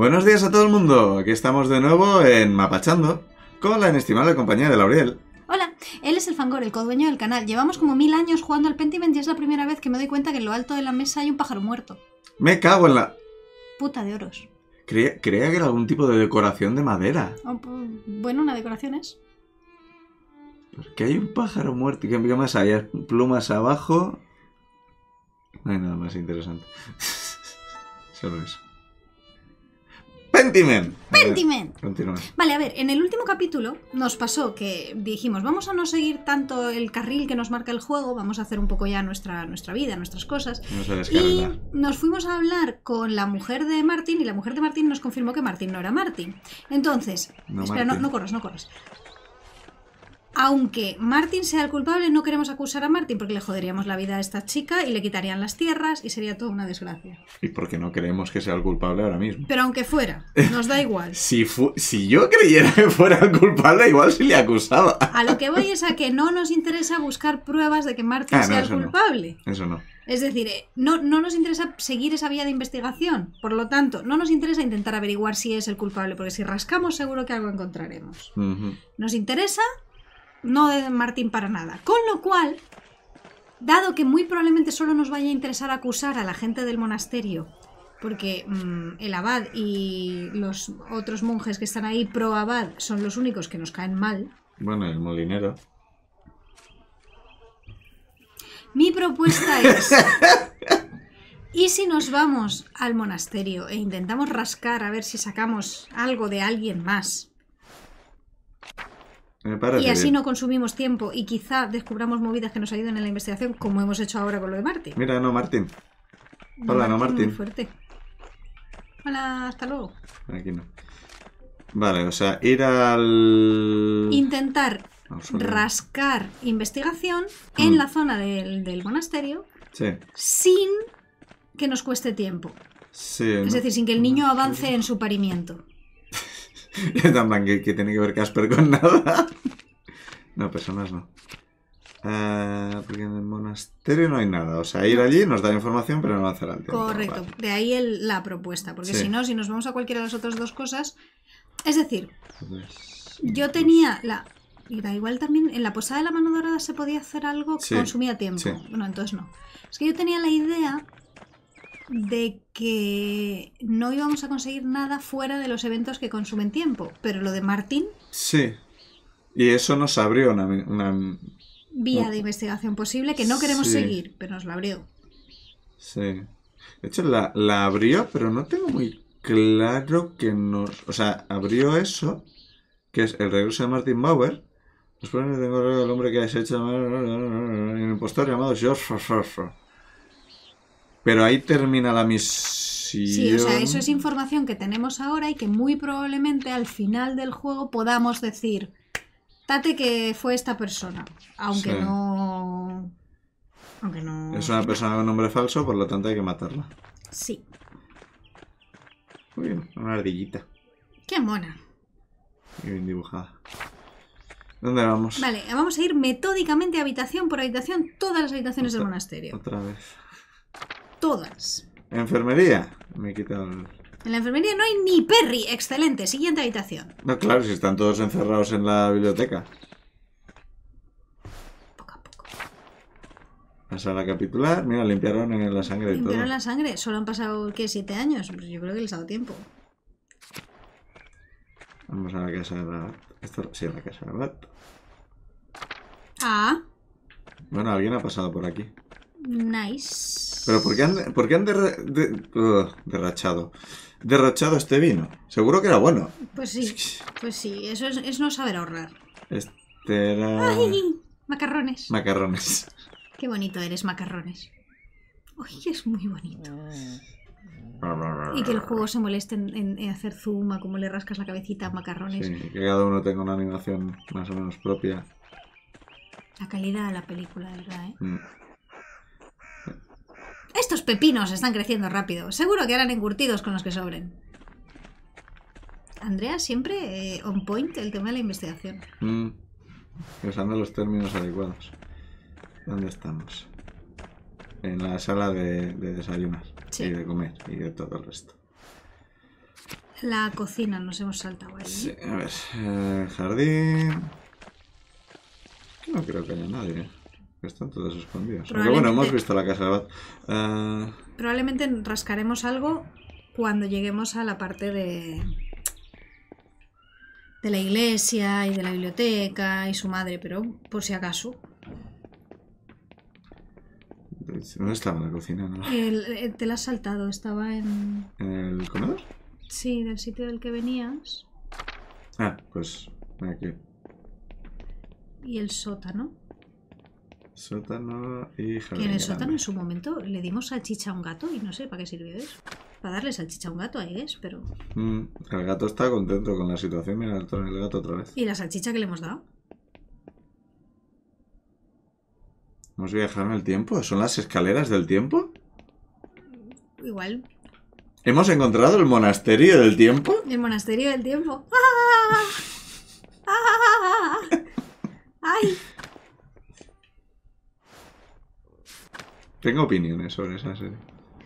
Buenos días a todo el mundo. Aquí estamos de nuevo en Mapachando con la inestimable compañía de Lauriel. Hola, él es el Fangor, el codueño del canal. Llevamos como mil años jugando al Pentiment y es la primera vez que me doy cuenta que en lo alto de la mesa hay un pájaro muerto. Me cago en la... Puta de oros. Creía, que era algún tipo de decoración de madera. Oh, bueno, una decoración es. Porque hay un pájaro muerto. ¿Qué más hay? Plumas abajo. No hay nada más interesante. Solo eso. Pentiment. Pentiment. Vale, a ver, en el último capítulo nos pasó que dijimos, vamos a no seguir tanto el carril que nos marca el juego, vamos a hacer un poco ya nuestra, nuestra vida, nuestras cosas. Nos y nos fuimos a hablar con la mujer de Martín y la mujer de Martín nos confirmó que Martín no era Martín. Entonces, no espera, no, no corras, no corras. Aunque Martin sea el culpable, no queremos acusar a Martin porque le joderíamos la vida a esta chica y le quitarían las tierras y sería toda una desgracia. Y porque no queremos que sea el culpable ahora mismo. Pero aunque fuera, nos da igual. si, si yo creyera que fuera el culpable, igual si le acusaba. a lo que voy es a que no nos interesa buscar pruebas de que Martin ah, sea el culpable. Eso no. Es decir, eh, no, no nos interesa seguir esa vía de investigación. Por lo tanto, no nos interesa intentar averiguar si es el culpable, porque si rascamos seguro que algo encontraremos. Nos interesa no de Martín para nada. Con lo cual, dado que muy probablemente solo nos vaya a interesar acusar a la gente del monasterio, porque mm, el abad y los otros monjes que están ahí pro abad son los únicos que nos caen mal. Bueno, el molinero. Mi propuesta es... ¿Y si nos vamos al monasterio e intentamos rascar a ver si sacamos algo de alguien más? y así no consumimos tiempo y quizá descubramos movidas que nos ayuden en la investigación, como hemos hecho ahora con lo de Martín. Mira, no, Martín. Hola, no, Martín. fuerte. Hola, hasta luego. Aquí no. Vale, o sea, ir al... Intentar rascar investigación en mm. la zona del, monasterio sin que nos cueste tiempo. es decir, sin que el niño avance en su parimiento. ¿qué, tiene que ver Casper con nada? no, personas no. Eh, porque en el monasterio no hay nada. O sea, ir allí nos da información, pero no va a hacer algo. Correcto. De ahí la propuesta. Porque si no, si nos vamos a cualquiera de las otras dos cosas. Es decir, pues, yo tenía la. da igual también en la posada de la mano dorada se podía hacer algo que consumía tiempo. Bueno, entonces no. Es que yo tenía la idea de que no íbamos a conseguir nada fuera de los eventos que consumen tiempo, pero lo de Martín... Sí. Y eso nos abrió una, vía de investigación posible que no queremos seguir, pero nos la abrió. Sí. De hecho, la, abrió, pero no tengo muy claro que nos... O sea, abrió eso, que es el regreso de Martin Bauer. Después tengo el hombre que ha hecho un impostor llamado George pero ahí termina la misión. Sí, o sea, eso es información que tenemos ahora y que muy probablemente al final del juego podamos decir, tate que fue esta persona, aunque no... Aunque no... Es una persona con nombre falso, por lo tanto hay que matarla. Sí. Muy bien, una ardillita. ¡Qué mona! Qué bien dibujada. ¿Dónde vamos? Vale, vamos a ir metódicamente habitación por habitación, todas las habitaciones del monasterio. Otra vez todas. Enfermería. Me he quitado En la enfermería no hay ni Perry. Excelente. Siguiente habitación. No, claro, si están todos encerrados en la biblioteca. Poco a poco. La sala capitular. Mira, limpiaron eh, la sangre limpiaron y todo. la sangre. Solo han pasado, ¿qué? ¿Siete años? Pues yo creo que les ha dado tiempo. Vamos a la casa de la... Esto sí, a la casa de la... Ah. Bueno, alguien ha pasado por aquí. Nice. Pero ¿por qué han, derrachado? Derrachado este vino. Seguro que era bueno. Pues sí, pues sí, eso es, no saber ahorrar. Este era... Macarrones. Macarrones. Qué bonito eres, macarrones. Uy, es muy bonito. Y que el juego se moleste en, hacer zoom a cómo le rascas la cabecita a macarrones. Sí, que cada uno tenga una animación más o menos propia. La calidad de la película, de verdad, ¿eh? Mm. Estos pepinos están creciendo rápido. Seguro que harán engurtidos con los que sobren. Andrea, siempre eh, on point el tema de la investigación. Mm. Usando los términos adecuados. ¿Dónde estamos? En la sala de, desayunar sí. y de comer y de todo el resto. La cocina, nos hemos saltado ahí. Sí, a ver, eh, jardín. No creo que haya nadie. Están todas escondidas Pero bueno, hemos visto la casa eh, Probablemente rascaremos algo cuando lleguemos a la parte de de la iglesia y de la biblioteca y su madre, pero por si acaso. ¿Dónde estaba la cocina? Eh, te la has saltado, estaba en... ¿El comedor? Sí, del sitio del que venías. Ah, pues aquí. Y el sótano. Sótano y en el sótano en su momento le dimos salchicha a un gato y no sé para qué sirvió eso. Para darle salchicha a un gato, ahí es, pero. Mm, el gato está contento con la situación. Mira el gato otra vez. ¿Y la salchicha que le hemos dado? ¿Hemos viajado en el tiempo? ¿Son las escaleras del tiempo? Igual. ¿Hemos encontrado el monasterio del tiempo? El monasterio del tiempo. ¡Ah! ¡Ah! ¡Ah! ¡Ay! Tengo opiniones sobre esa serie.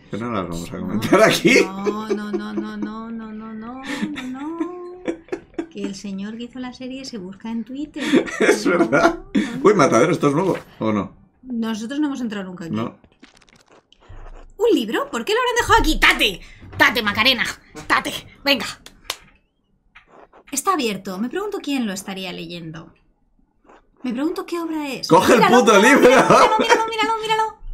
Pero no las vamos a comentar aquí. No, no, no, no, no, no, no, no, no. Que el señor que hizo la serie se busca en Twitter. Es verdad. Uy, Matadero, ¿esto es nuevo o no? Nosotros no hemos entrado nunca aquí. No. ¿Un libro? ¿Por qué lo habrán dejado aquí? ¡Tate! ¡Tate, Macarena! ¡Tate! ¡Venga! Está abierto. Me pregunto quién lo estaría leyendo. Me pregunto qué obra es. ¡Coge el puto libro! míralo, míralo, míralo. míralo.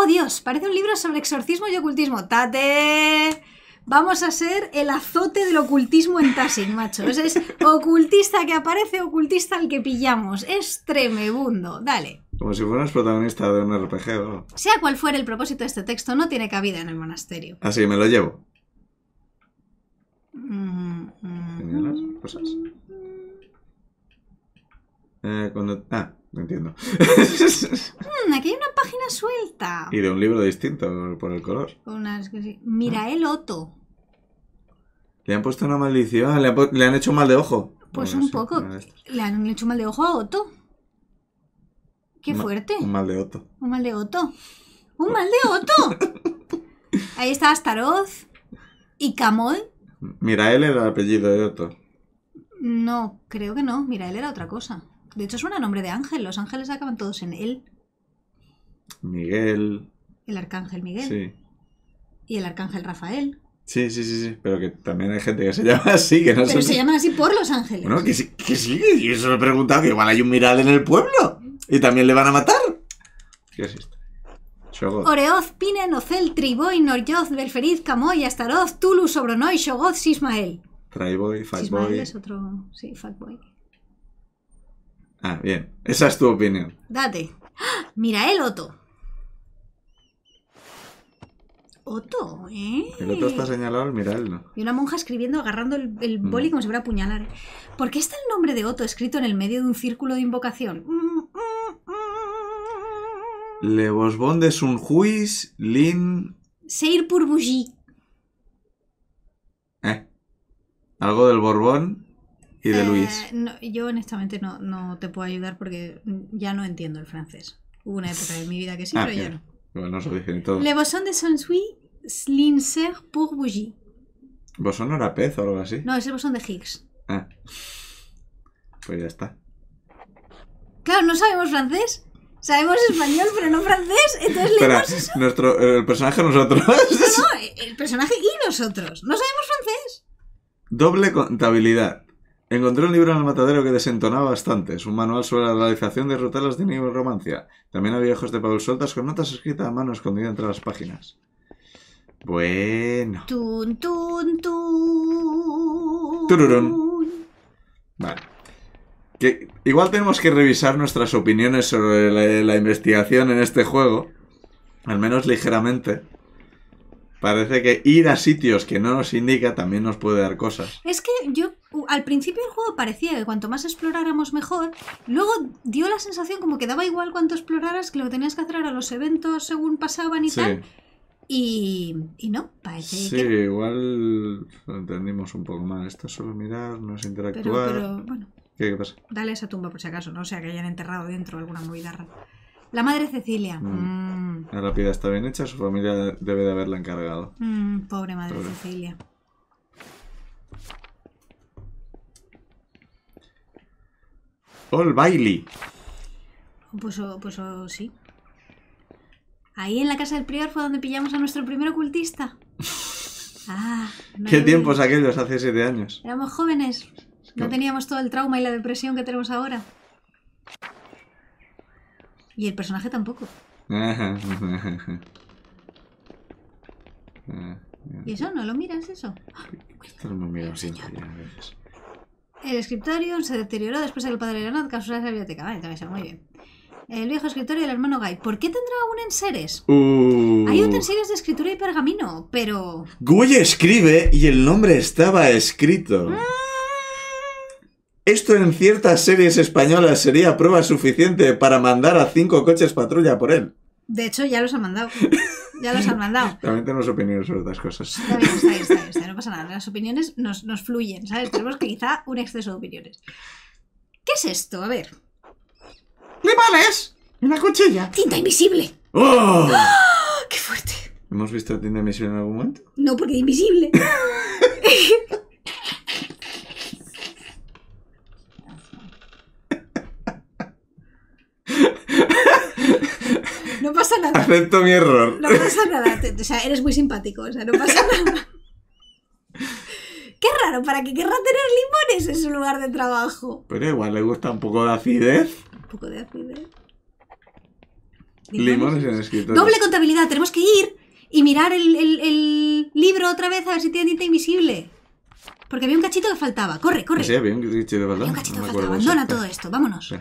¡Oh Dios! Parece un libro sobre exorcismo y ocultismo. ¡Tate! Vamos a ser el azote del ocultismo en Tassing, macho. Es, ocultista que aparece, ocultista al que pillamos. Es tremebundo. Dale. Como si fueras protagonista de un RPG, ¿no? Sea cual fuera el propósito de este texto, no tiene cabida en el monasterio. Así, ah, me lo llevo. Mm, mm, cosas. Mm. Eh, cuando... Ah, entiendo. Mm, aquí hay una página suelta. Y de un libro distinto por el color. Mirael Mira el Otto. Le han puesto una maldición. le, han, hecho mal de ojo. Pues un poco. Le han hecho mal de ojo a Otto. Qué fuerte. Un mal de Otto. Un mal de Otto. Un mal de Otto. Ahí está Astaroth y Camol. Mira, él era el apellido de Otto. No, creo que no. Mira, él era otra cosa. De hecho, suena nombre de ángel. Los ángeles acaban todos en él. Miguel. El arcángel Miguel. Sí. Y el arcángel Rafael. Sí, sí, sí, sí. Pero que también hay gente que se llama así, que no Pero se llaman así por los ángeles. Bueno, que sí, Y eso me he preguntado, que igual hay un miral en el pueblo. Y también le van a matar. ¿Qué es esto? Oreoz, Pinen, Ocel, Triboy, Noryoz, Belferiz, Camoy, Astaroz, Tulu, Sobronoy, Shogoz, Sismael. Traiboy, Fatboy. es otro, sí, Fatboy. Ah, bien. Esa es tu opinión. Date. Mira el Otto. Otto, ¿eh? El Otto está señalado al ¿no? Y una monja escribiendo, agarrando el, el mm. boli como si fuera a apuñalar. ¿Por qué está el nombre de Otto escrito en el medio de un círculo de invocación? Le Bosbon de Sunjuis, Lin. Seir Purbuji. ¿Eh? ¿Algo del Borbón? y de Luis? Eh, yo honestamente no, no, te puedo ayudar porque ya no entiendo el francés. Hubo una época de mi vida que sí, ah, pero ya no. Bueno, se lo dicen todo. Le boson de Sansui, Slinser pour Bougie. ¿Bosón era pez o algo así? No, es el bosón de Higgs. Ah. Pues ya está. Claro, no sabemos francés. Sabemos español, pero no francés. Entonces Espera, leemos Nuestro, eh, el personaje nosotros. No, no, el personaje y nosotros. No sabemos francés. Doble contabilidad. Encontré un libro en el matadero que desentonaba bastante. Es un manual sobre la realización de rutelas de romancia. También había viejos de Paul sueltas con notas escritas a mano escondidas entre las páginas. Bueno. Tun, tun, tun. Tururun. Vale. igual tenemos que revisar nuestras opiniones sobre la investigación en este juego. Al menos ligeramente. Parece que ir a sitios que no nos indica también nos puede dar cosas. Es que yo al principio el juego parecía que cuanto más exploráramos mejor, luego dio la sensación como que daba igual cuánto exploraras, que lo que tenías que hacer era los eventos según pasaban y tal. Y, no, parece sí, igual lo entendimos un poco mal. Esto es solo mirar, no es interactuar. Pero, ¿Qué, pasa? Dale esa tumba por si acaso, no o sea que hayan enterrado dentro alguna movida La madre Cecilia. Mm. Mm. La rápida está bien hecha, su familia debe de haberla encargado. Mm, pobre madre Cecilia. Ol Bailey. Pues, pues sí. Ahí en la casa del prior fue donde pillamos a nuestro primer ocultista. Ah, ¿Qué tiempos aquellos hace siete años? Éramos jóvenes. No teníamos todo el trauma y la depresión que tenemos ahora. Y el personaje tampoco. ¿Y eso? ¿No lo miras eso? Esto no lo miro siempre, el escritorio se deterioró después del que el padre Leonard causó la biblioteca. Vale, también ser muy bien. El viejo escritorio del hermano Guy. ¿Por qué tendrá un enseres? Uh. Hay utensilios de escritura y pergamino, pero. Guy escribe y el nombre estaba escrito. Ah. Esto en ciertas series españolas sería prueba suficiente para mandar a cinco coches patrulla por él. De hecho, ya los han mandado. Ya los han mandado. También tenemos opiniones sobre otras cosas. Está bien, está bien, está bien, No pasa nada. Las opiniones nos, fluyen, ¿sabes? Tenemos quizá un exceso de opiniones. ¿Qué es esto? A ver. es? ¡Una cuchilla! ¡Tinta invisible! ¡Oh! ¡Ah! ¡Qué fuerte! ¿Hemos visto tinta invisible en algún momento? No, porque invisible. no pasa nada. Acepto mi error. No pasa nada. O sea, eres muy simpático, o sea, no pasa nada. Qué raro, ¿para qué querrá tener limones en su lugar de trabajo? Pero igual le gusta un poco de acidez. Un poco de acidez. Limones, en escrito Doble contabilidad, tenemos que ir y mirar el, el, libro otra vez a ver si tiene tinta invisible. Porque había un cachito que faltaba. Corre, corre. Sí, había un cachito que faltaba. no Abandona todo esto, vámonos. Sí,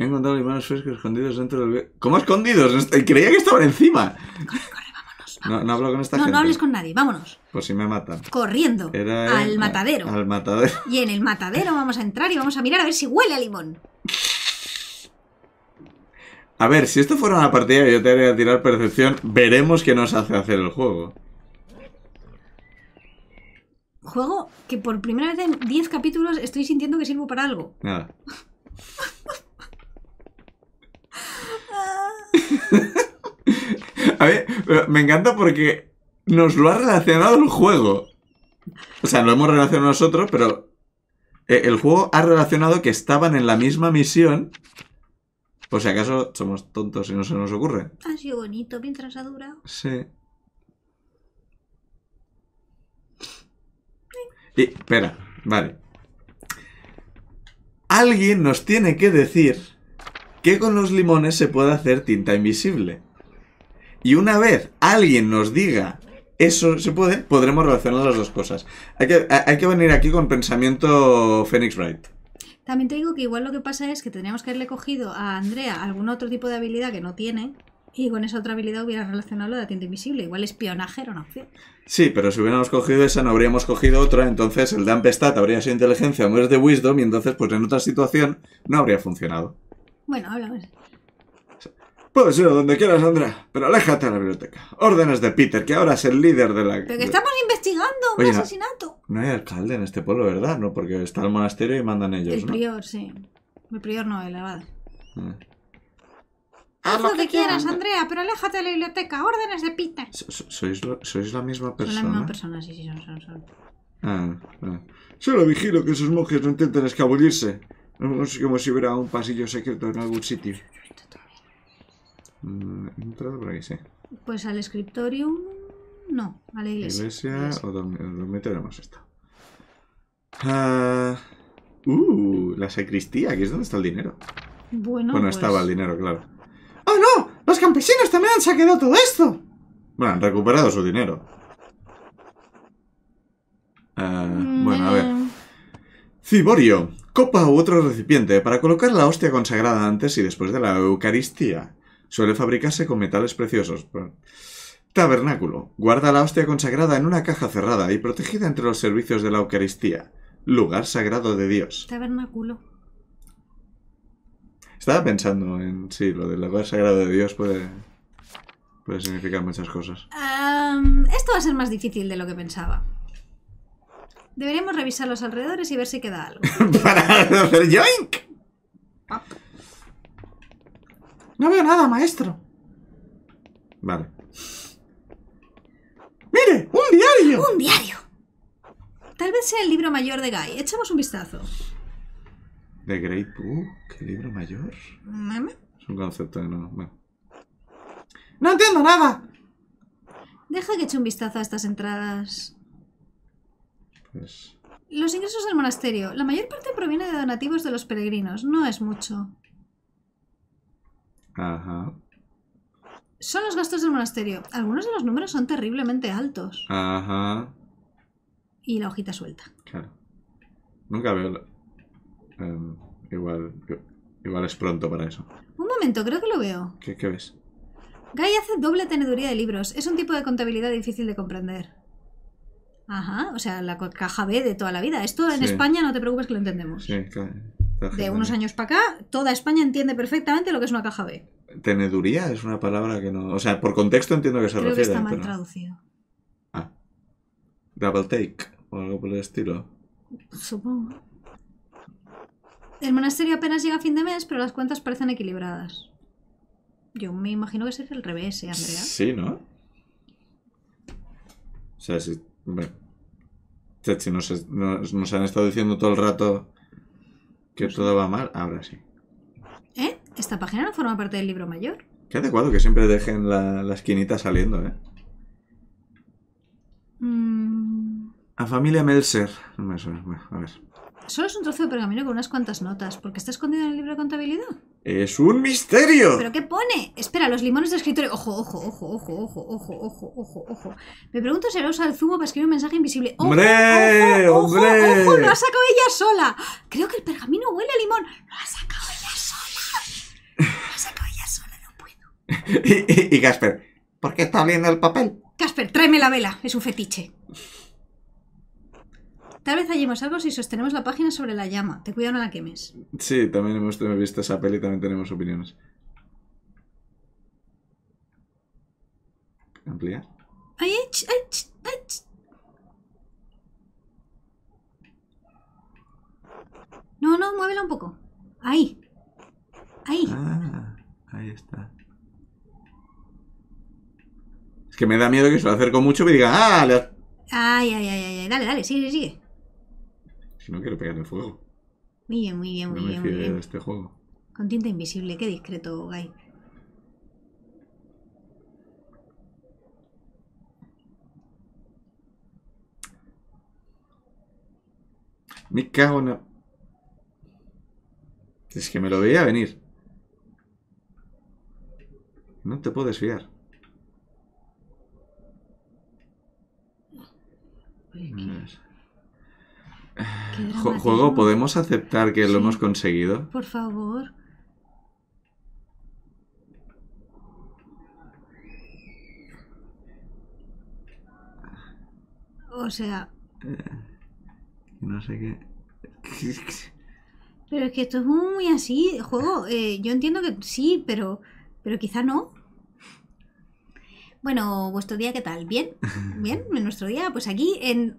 He encontrado limones frescos escondidos dentro del... ¿Cómo escondidos? Creía que estaban encima. Corre, corre, vámonos. No, hablo con esta gente. No, hables con nadie, vámonos. Por pues si me matan. Corriendo. al matadero. Al matadero. Y en el matadero vamos a entrar y vamos a mirar a ver si huele a limón. A ver, si esto fuera una partida yo te haría tirar percepción, veremos qué nos hace hacer el juego. Juego que por primera vez en 10 capítulos estoy sintiendo que sirvo para algo. Nada. A ver, me encanta porque nos lo ha relacionado el juego. O sea, lo hemos relacionado nosotros, pero eh, el juego ha relacionado que estaban en la misma misión. Por si acaso somos tontos y no se nos ocurre. Ha sido bonito mientras ha durado. Sí. Y, espera, vale. Alguien nos tiene que decir que con los limones se puede hacer tinta invisible. Y una vez alguien nos diga eso se puede, podremos relacionar las dos cosas. Hay que, hay que venir aquí con pensamiento Phoenix Wright. También te digo que igual lo que pasa es que tendríamos que haberle cogido a Andrea algún otro tipo de habilidad que no tiene y con esa otra habilidad hubiera relacionado la tinta invisible. Igual espionaje era una opción. Sí, pero si hubiéramos cogido esa no habríamos cogido otra, entonces el Dampestat habría sido inteligencia, mueres de wisdom y entonces pues en otra situación no habría funcionado. Bueno, hablamos. Puedes ir a donde quieras, Andrea, pero aléjate a la biblioteca. Órdenes de Peter, que ahora es el líder de la... que estamos investigando un asesinato. No hay alcalde en este pueblo, ¿verdad? No, porque está el monasterio y mandan ellos, el prior, sí. El prior no, el abad. Ah. Haz lo que quieras, Andrea, pero aléjate de la biblioteca. Órdenes de Peter. ¿Sois, la misma Son persona? la misma persona, sí, sí, son, son, Ah, Solo vigilo que esos monjes no intenten escabullirse. Es como si hubiera un pasillo secreto en algún sitio. Mm, entrado por ahí, sí. Pues al escritorio, No, a la iglesia. Iglesia, o donde, tenemos esto. Ah, uh, la sacristía, aquí es donde está el dinero. Bueno, estaba pues el dinero, claro. ¡Oh, no! ¡Los campesinos también han saqueado todo esto! Bueno, han recuperado su dinero. Ah, bueno, a ver. Mm. Ciborio, Copa u otro recipiente para colocar la hostia consagrada antes y después de la Eucaristía. Suele fabricarse con metales preciosos. Tabernáculo. Guarda la hostia consagrada en una caja cerrada y protegida entre los servicios de la Eucaristía. Lugar sagrado de Dios. Tabernáculo. Estaba pensando en sí, lo del lugar sagrado de Dios puede, puede significar muchas cosas. esto va a ser más difícil de lo que pensaba. Deberíamos revisar los alrededores y ver si queda algo. Para hacer yoink. No veo nada, maestro. Vale. ¡Mire! ¡Un diario! ¡Un diario! Tal vez sea el libro mayor de Guy. Echemos un vistazo. ¿De Great Book? ¿Qué libro mayor? ¿Meme? Mm, ¿eh? Es un concepto de no... Bueno. ¡No entiendo nada! Deja que eche un vistazo a estas entradas. Pues, los ingresos del monasterio. La mayor parte proviene de donativos de los peregrinos. No es mucho. Ajá. Son los gastos del monasterio. Algunos de los números son terriblemente altos. Ajá. Y la hojita suelta. Claro. Nunca veo... Em, igual, igual es pronto para eso. Un momento, creo que lo veo. qué ves? Guy hace doble teneduría de libros. Es un tipo de contabilidad difícil de comprender. Ajá, o sea, la caja B de toda la vida. Esto en España no te preocupes que lo entendemos. De unos años para acá, toda España entiende perfectamente lo que es una caja B. Teneduría es una palabra que no. O sea, por contexto entiendo que se Creo refiere. Que está mal traducido. Ah. Double take o algo por el estilo. Supongo. El monasterio apenas llega a fin de mes, pero las cuentas parecen equilibradas. Yo me imagino que es el revés, ¿eh, Andrea? Sí, ¿no? O sea, si, si nos, han estado diciendo todo el rato que pues todo va mal, ahora sí. ¿Eh? Esta página no forma parte del libro mayor. Qué adecuado que siempre dejen la, la esquinita saliendo, ¿eh? Mm. A familia Melser. No me suena. Bueno, a ver. Solo es un trozo de pergamino con unas cuantas notas. ¿Por qué está escondido en el libro de contabilidad? ¡Es un misterio! ¿Pero qué pone? Espera, los limones de escritorio. Ojo, ojo, ojo, ojo, ojo, ojo, ojo, ojo, ojo. Me pregunto si lo usa el zumo para escribir un mensaje invisible. ¡Ojo, ¡Hombre! Ojo, ¡Hombre! ¡Ojo! ¡Lo ha sacado ella sola! Creo que el pergamino huele a limón. ¡Lo ha sacado ella sola! ¡Lo ha sacado ella sola! ¡No puedo! y, Casper, ¿por qué está abriendo el papel? Casper, tráeme la vela, es un fetiche. Tal vez hallemos algo si sostenemos la página sobre la llama. Te cuidado no la quemes. Sí, también hemos visto esa peli y también tenemos opiniones. Ampliar. Ay, ay, ay! No, no, muévela un poco. Ahí. Ahí. Ah, ahí está. Es que me da miedo que se lo acerco mucho y me diga, ah, Ay, ay, ay, ay, dale, dale, sigue, sigue. Si no quiero pegarle fuego. Muy bien, muy bien, muy bien. me De este juego. Con tinta invisible, qué discreto, Guy. Me cago en Es que me lo veía venir. No te puedes fiar. Oye, ¿qué? Juego, ¿podemos aceptar que lo hemos conseguido? Por favor. O sea... Eh, no sé qué... Pero es que esto es muy así, juego. Eh, yo entiendo que sí, pero, pero quizá no. Bueno, vuestro día, ¿qué tal? ¿Bien? ¿Bien? nuestro día? Pues aquí en...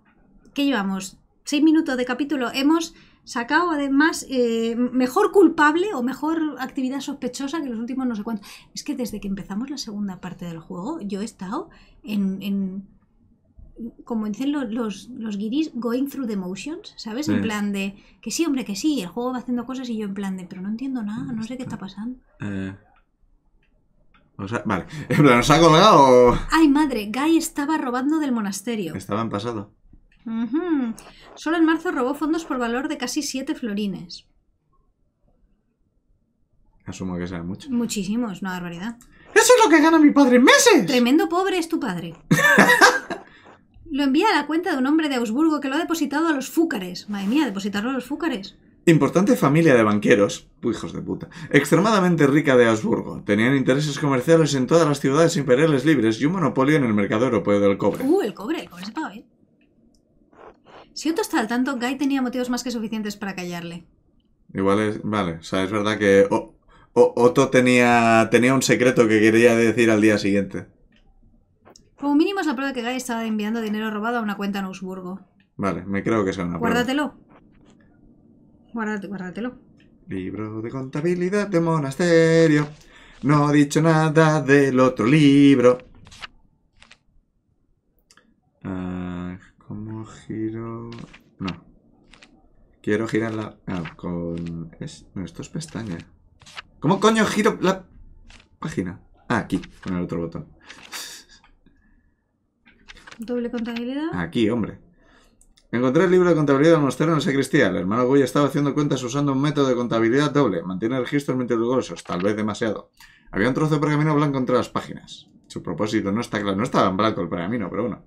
¿Qué llevamos? seis minutos de capítulo hemos sacado además eh, mejor culpable o mejor actividad sospechosa que los últimos no sé cuántos. Es que desde que empezamos la segunda parte del juego, yo he estado en, como dicen los, los, guiris, going through the motions, ¿sabes? En plan de que sí, hombre, que sí, el juego va haciendo cosas y yo en plan de, pero no entiendo nada, no sé qué está pasando. Eh, o sea, vale, nos ha colgado. Ay, madre, Guy estaba robando del monasterio. Estaba en pasado. Solo en marzo robó fondos por valor de casi 7 florines. Asumo que sea mucho. Muchísimos, una barbaridad. ¡Eso es lo que gana mi padre en meses! Tremendo pobre es tu padre. lo envía a la cuenta de un hombre de Augsburgo que lo ha depositado a los fúcares. Madre mía, depositarlo a los fúcares. Importante familia de banqueros, hijos de puta, extremadamente rica de Augsburgo. Tenían intereses comerciales en todas las ciudades imperiales libres y un monopolio en el mercado europeo del cobre. Uh, el cobre, el se paga si Otto está al tanto, Guy tenía motivos más que suficientes para callarle. Igual es. Vale, o sea, es verdad que Otto tenía, tenía un secreto que quería decir al día siguiente. Como mínimo es la prueba que Guy estaba enviando dinero robado a una cuenta en Augsburgo. Vale, me creo que es una Guárdatelo. guárdatelo. Libro de contabilidad de monasterio. No ha dicho nada del otro libro. Ah, giro... No. Quiero girar la... Ah, con... Es... No, esto es pestaña. ¿Cómo coño giro la página? Ah, aquí, con el otro botón. ¿Doble contabilidad? Aquí, hombre. Encontré el libro de contabilidad del monasterio en la sacristía. El hermano Goya estaba haciendo cuentas usando un método de contabilidad doble. Mantiene registros meticulosos, tal vez demasiado. Había un trozo de pergamino blanco entre las páginas. Su propósito no está claro. No estaba en blanco el pergamino, pero bueno.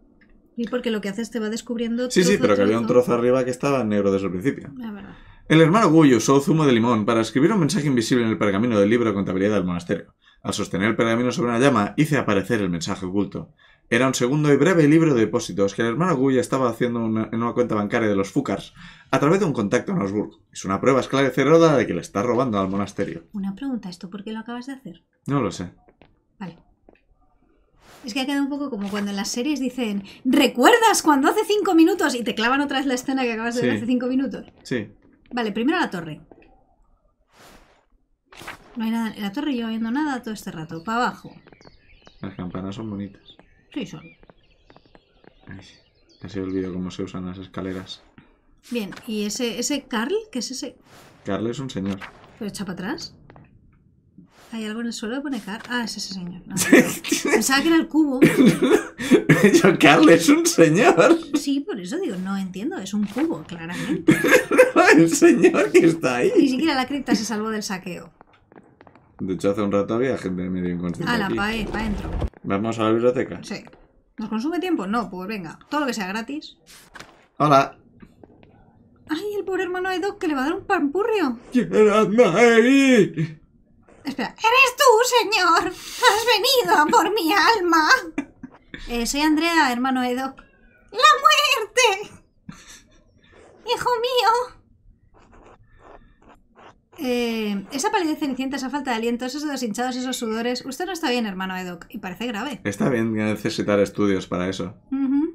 Y porque lo que haces te va descubriendo. Sí, sí, pero que había un trozo arriba que estaba negro desde el principio. La ah, verdad. El hermano Guy usó zumo de limón para escribir un mensaje invisible en el pergamino del libro de contabilidad del monasterio. Al sostener el pergamino sobre una llama, hice aparecer el mensaje oculto. Era un segundo y breve libro de depósitos que el hermano Guy estaba haciendo en una cuenta bancaria de los Fukars a través de un contacto en Osburg. Es una prueba esclareceroda de que le está robando al monasterio. Una pregunta, ¿esto por qué lo acabas de hacer? No lo sé. Es que ha quedado un poco como cuando en las series dicen, ¿recuerdas cuando hace cinco minutos? Y te clavan otra vez la escena que acabas de ver hace cinco minutos. Sí. Vale, primero la torre. No hay nada en la torre, yo viendo nada todo este rato. Para abajo. Las campanas son bonitas. Sí, son. Ay, se olvido cómo se usan las escaleras. Bien, ¿y ese, ese Carl? ¿Qué es ese? Carl es un señor. ¿Pero echa para atrás? ¿Hay algo en el suelo que pone Carl? Ah, es ese señor. Pensaba que era el cubo. Yo, Carl es un señor. Sí, por eso digo, no entiendo, es un cubo, claramente. el señor que está ahí. Ni siquiera la cripta se salvó del saqueo. De hecho, hace un rato había gente medio inconsciente. Ah, la pa' dentro. ¿Vamos a la biblioteca? Sí. ¿Nos consume tiempo? No, pues venga, todo lo que sea gratis. Hola. Ay, el pobre hermano de Doc que le va a dar un pampurrio. ¡Queradme ahí! Espera, ¿eres tú, señor? ¿Has venido por mi alma? Eh, soy Andrea, hermano Edoc. ¡La muerte! ¡Hijo mío! Eh, esa palidez cenicienta, esa falta de aliento, esos dedos hinchados, esos sudores. Usted no está bien, hermano Edoc, y parece grave. Está bien necesitar estudios para eso. ¡No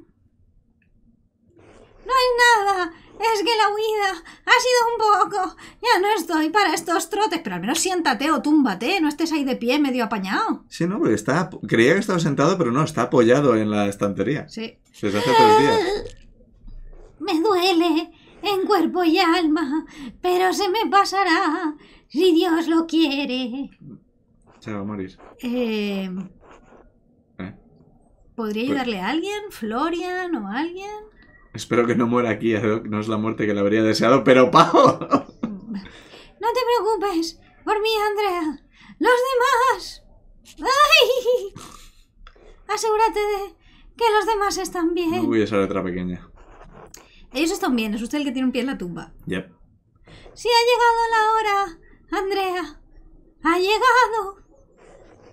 hay nada! Es que la huida ha sido un poco. Ya no estoy para estos trotes, pero al menos siéntate o túmbate, no estés ahí de pie medio apañado. Sí, no, porque está. Creía que estaba sentado, pero no, está apoyado en la estantería. Sí. Desde hace tres días. Eh, me duele en cuerpo y alma, pero se me pasará si Dios lo quiere. Chao, va eh, eh, ¿Podría pues- ayudarle a alguien? ¿Florian o alguien? Espero que no muera aquí, No es la muerte que le habría deseado, pero ¡pajo! No te preocupes por mí, Andrea. Los demás. ¡Ay! Asegúrate de que los demás están bien. a ser otra pequeña. Ellos están bien, es usted el que tiene un pie en la tumba. Yep. Sí, ha llegado la hora, Andrea. Ha llegado.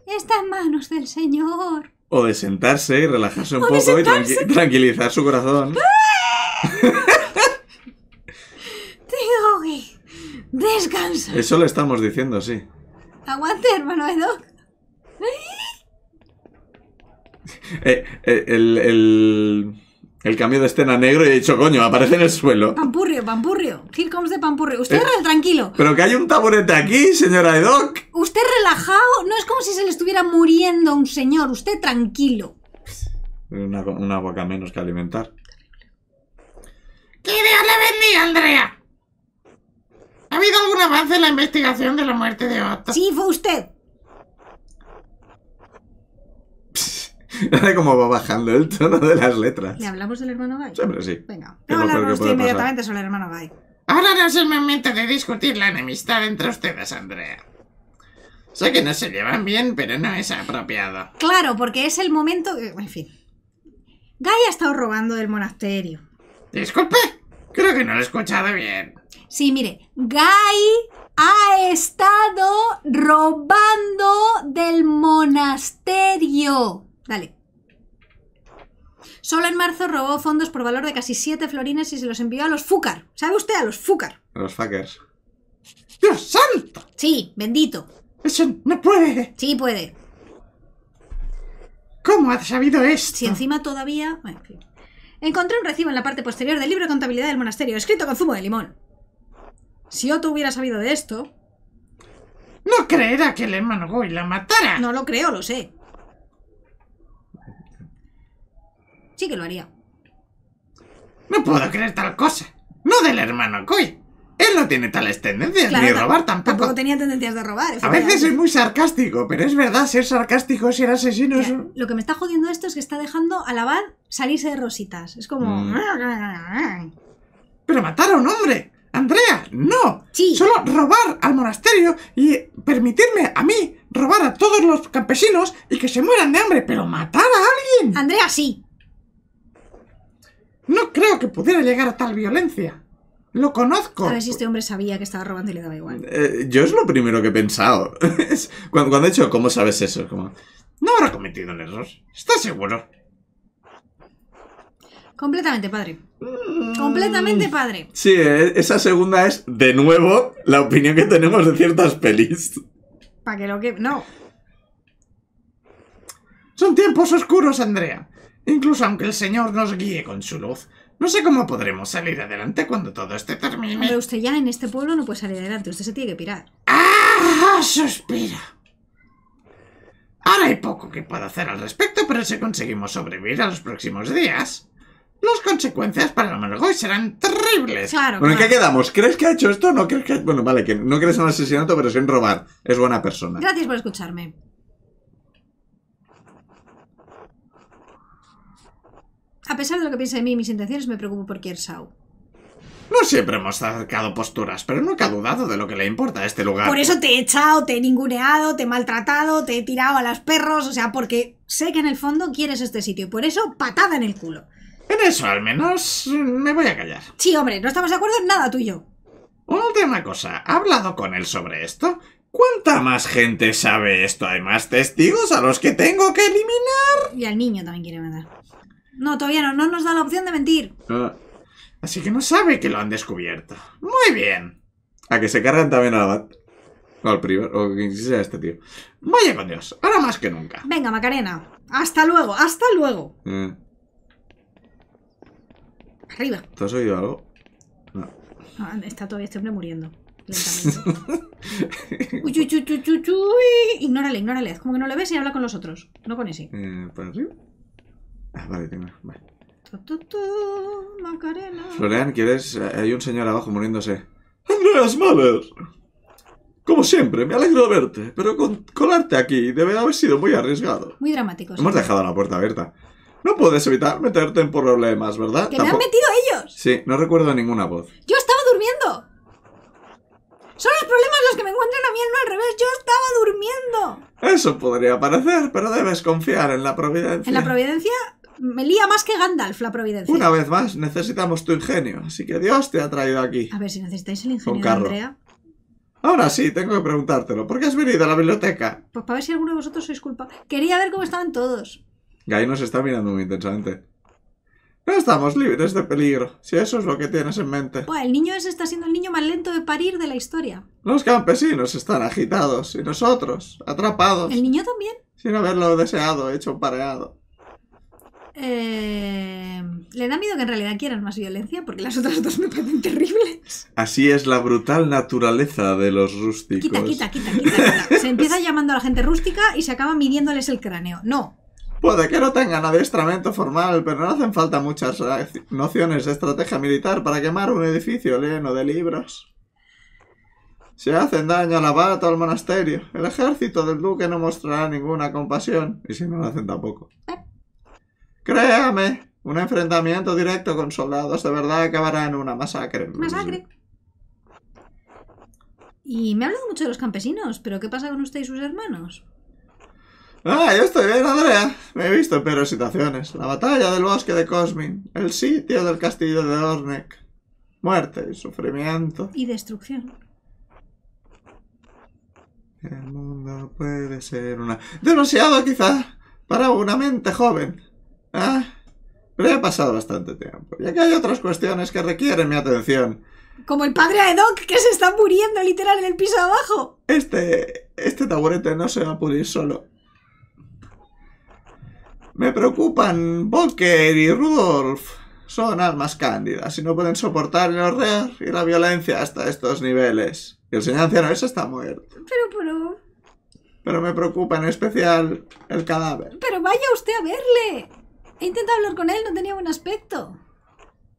Está en manos del Señor. O de sentarse y relajarse un poco y tranquilizar su corazón. Tengo Eso lo estamos diciendo, sí. Aguante, hermano eh, eh, el el cambio de escena negro y he dicho, coño, aparece en el suelo. Pampurrio, pampurrio. Here comes de pampurrio. Usted eh, tranquilo. Pero que hay un taburete aquí, señora Edoc. Usted relajado. No es como si se le estuviera muriendo a un señor. Usted tranquilo. Una, una menos que alimentar. ¿Qué idea le vendí, Andrea? ¿Ha habido algún avance en la investigación de la muerte de Otto? Sí, fue usted. Ahora como va bajando el tono de las letras. ¿Le hablamos del hermano Guy? Siempre sí. Venga, no hablamos inmediatamente sobre el hermano Guy. Ahora no es el momento de discutir la enemistad entre ustedes, Andrea. Sé que no se llevan bien, pero no es apropiado. Claro, porque es el momento... Eh, en fin. Guy ha estado robando del monasterio. Disculpe, creo que no lo he escuchado bien. Sí, mire, Guy ha estado robando del monasterio. Dale. Solo en marzo robó fondos por valor de casi 7 florines y se los envió a los Fúcar. ¿Sabe usted? A los Fúcar. A los fuckers. ¡Dios santo! Sí, bendito. Eso no puede. Sí puede. ¿Cómo has sabido esto? Si encima todavía... en Encontré un recibo en la parte posterior del libro de contabilidad del monasterio, escrito con zumo de limón. Si Otto hubiera sabido de esto... No creerá que el hermano Goy la matara. No lo creo, lo sé. Sí que lo haría. No puedo creer tal cosa. No del hermano Koi. Él no tiene tales tendencias, ni robar tampoco. Tampoco tenía tendencias de robar. A veces es muy sarcástico, pero es verdad, ser sarcástico, ser asesino. Lo que me está jodiendo esto es que está dejando a la Abad salirse de rositas. Es como. Mm. Ah, ah, ah, pero matar a un hombre. Andrea, no. Sí. Solo robar al monasterio y permitirme a mí robar a todos los campesinos y que se mueran de hambre, pero matar a alguien. Andrea, sí. No creo que pudiera llegar a tal violencia. Lo conozco. A ver si este hombre sabía que estaba robando y le daba igual. Eh, yo es lo primero que he pensado. cuando, he dicho, ¿cómo sabes eso? Como, no habrá cometido un error. ¿Estás seguro? Completamente padre. Completamente mm. padre. Sí, eh, esa segunda es, de nuevo, la opinión que tenemos de ciertas pelis. Para que lo que. No. Son tiempos oscuros, Andrea. Incluso aunque el Señor nos guíe con su luz, no sé cómo podremos salir adelante cuando todo esté termine. Pero usted ya en este pueblo no puede salir adelante, usted se tiene que pirar. ¡Ah! Suspira. Ahora hay poco que puedo hacer al respecto, pero si conseguimos sobrevivir a los próximos días, las consecuencias para la hoy serán terribles. Claro, bueno, qué quedamos? ¿Crees que ha hecho esto? ¿No crees que Bueno, vale, que no crees en un asesinato, pero sí en robar. Es buena persona. Gracias por escucharme. A pesar de lo que piensa de mí y mis intenciones, me preocupo por Kiersau. No siempre hemos acercado posturas, pero nunca ha dudado de lo que le importa a este lugar. Por eso te he echado, te he ninguneado, te he maltratado, te he tirado a las perros, o sea, porque sé que en el fondo quieres este sitio, por eso patada en el culo. En eso, al menos, me voy a callar. Sí, hombre, no estamos de acuerdo en nada tuyo. y Última cosa, ¿ha hablado con él sobre esto? ¿Cuánta más gente sabe esto? ¿Hay más testigos a los que tengo que eliminar? Y al niño también quiere mandar. No, todavía no. No nos da la opción de mentir. Ah. así que no sabe que lo han descubierto. Muy bien. A que se cargan también a la bat. O al primer, o quien sea este tío. Vaya con Dios, ahora más que nunca. Venga, Macarena. Hasta luego, hasta luego. Eh. Arriba. ¿Te has oído algo? No. está todavía este hombre muriendo. Lentamente. uy, uy, uy, uy, uy, Ignórale, ignórale. Como que no le ves y habla con los otros. No con ese. Eh, ¿Para pues arriba? Ah, vale, tengo. Vale. Tu, Macarena. Florian, ¿quieres? Eh, hay un señor abajo muriéndose. ¡Andreas Mahler! Como siempre, me alegro de verte, pero con colarte aquí debe haber sido muy arriesgado. Muy dramático. Hemos dejado la puerta abierta. No puedes evitar meterte en problemas, ¿verdad? ¡Que me han metido ellos! Sí, no recuerdo ninguna voz. ¡Yo estaba durmiendo! Son los problemas los que me encuentran a mí, no al revés. Yo estaba durmiendo. Eso podría parecer, pero debes confiar en la providencia. ¿En la providencia? me lía más que Gandalf la providencia. Una vez más, necesitamos tu ingenio, así que Dios te ha traído aquí. A ver, si necesitáis el ingenio de Andrea. Ahora sí, tengo que preguntártelo. ¿Por qué has venido a la biblioteca? Pues para ver si alguno de vosotros sois disculpa. Quería ver cómo estaban todos. Gai nos está mirando muy intensamente. No estamos libres de peligro, si eso es lo que tienes en mente. el niño ese está siendo el niño más lento de parir de la historia. Los campesinos están agitados, y nosotros, atrapados. ¿El niño también? Sin haberlo deseado, hecho pareado. Eh, le da miedo que en realidad quieran más violencia, porque las otras dos me parecen terribles. Así es la brutal naturaleza de los rústicos. Quita, quita, quita, quita. Se empieza llamando a la gente rústica y se acaba midiéndoles el cráneo. No. Puede que no tengan adiestramiento formal, pero no hacen falta muchas eh, nociones de estrategia militar para quemar un edificio lleno de libros. Se hacen daño al abato al monasterio, el ejército del duque no mostrará ninguna compasión, y si no lo hacen tampoco. Eh. Créame, un enfrentamiento directo con soldados de verdad acabará en una masacre. Masacre. Y me ha hablado mucho de los campesinos, pero ¿qué pasa con usted y sus hermanos? Ah, yo estoy bien, Andrea. Me he visto en peores situaciones. La batalla del bosque de Cosmin, el sitio del castillo de Ornek. Muerte y sufrimiento. Y destrucción. El mundo puede ser una... Demasiado quizá para una mente joven. Ah, pero ya ha pasado bastante tiempo. ya que hay otras cuestiones que requieren mi atención. Como el padre de Doc, que se está muriendo literal en el piso de abajo. Este. Este taburete no se va a pulir solo. Me preocupan Bunker y Rudolf. Son almas cándidas y no pueden soportar el horror y la violencia hasta estos niveles. el señor anciano ese está muerto. Pero, pero... Pero me preocupa en especial el cadáver. Pero vaya usted a verle. He intentado hablar con él, no tenía buen aspecto.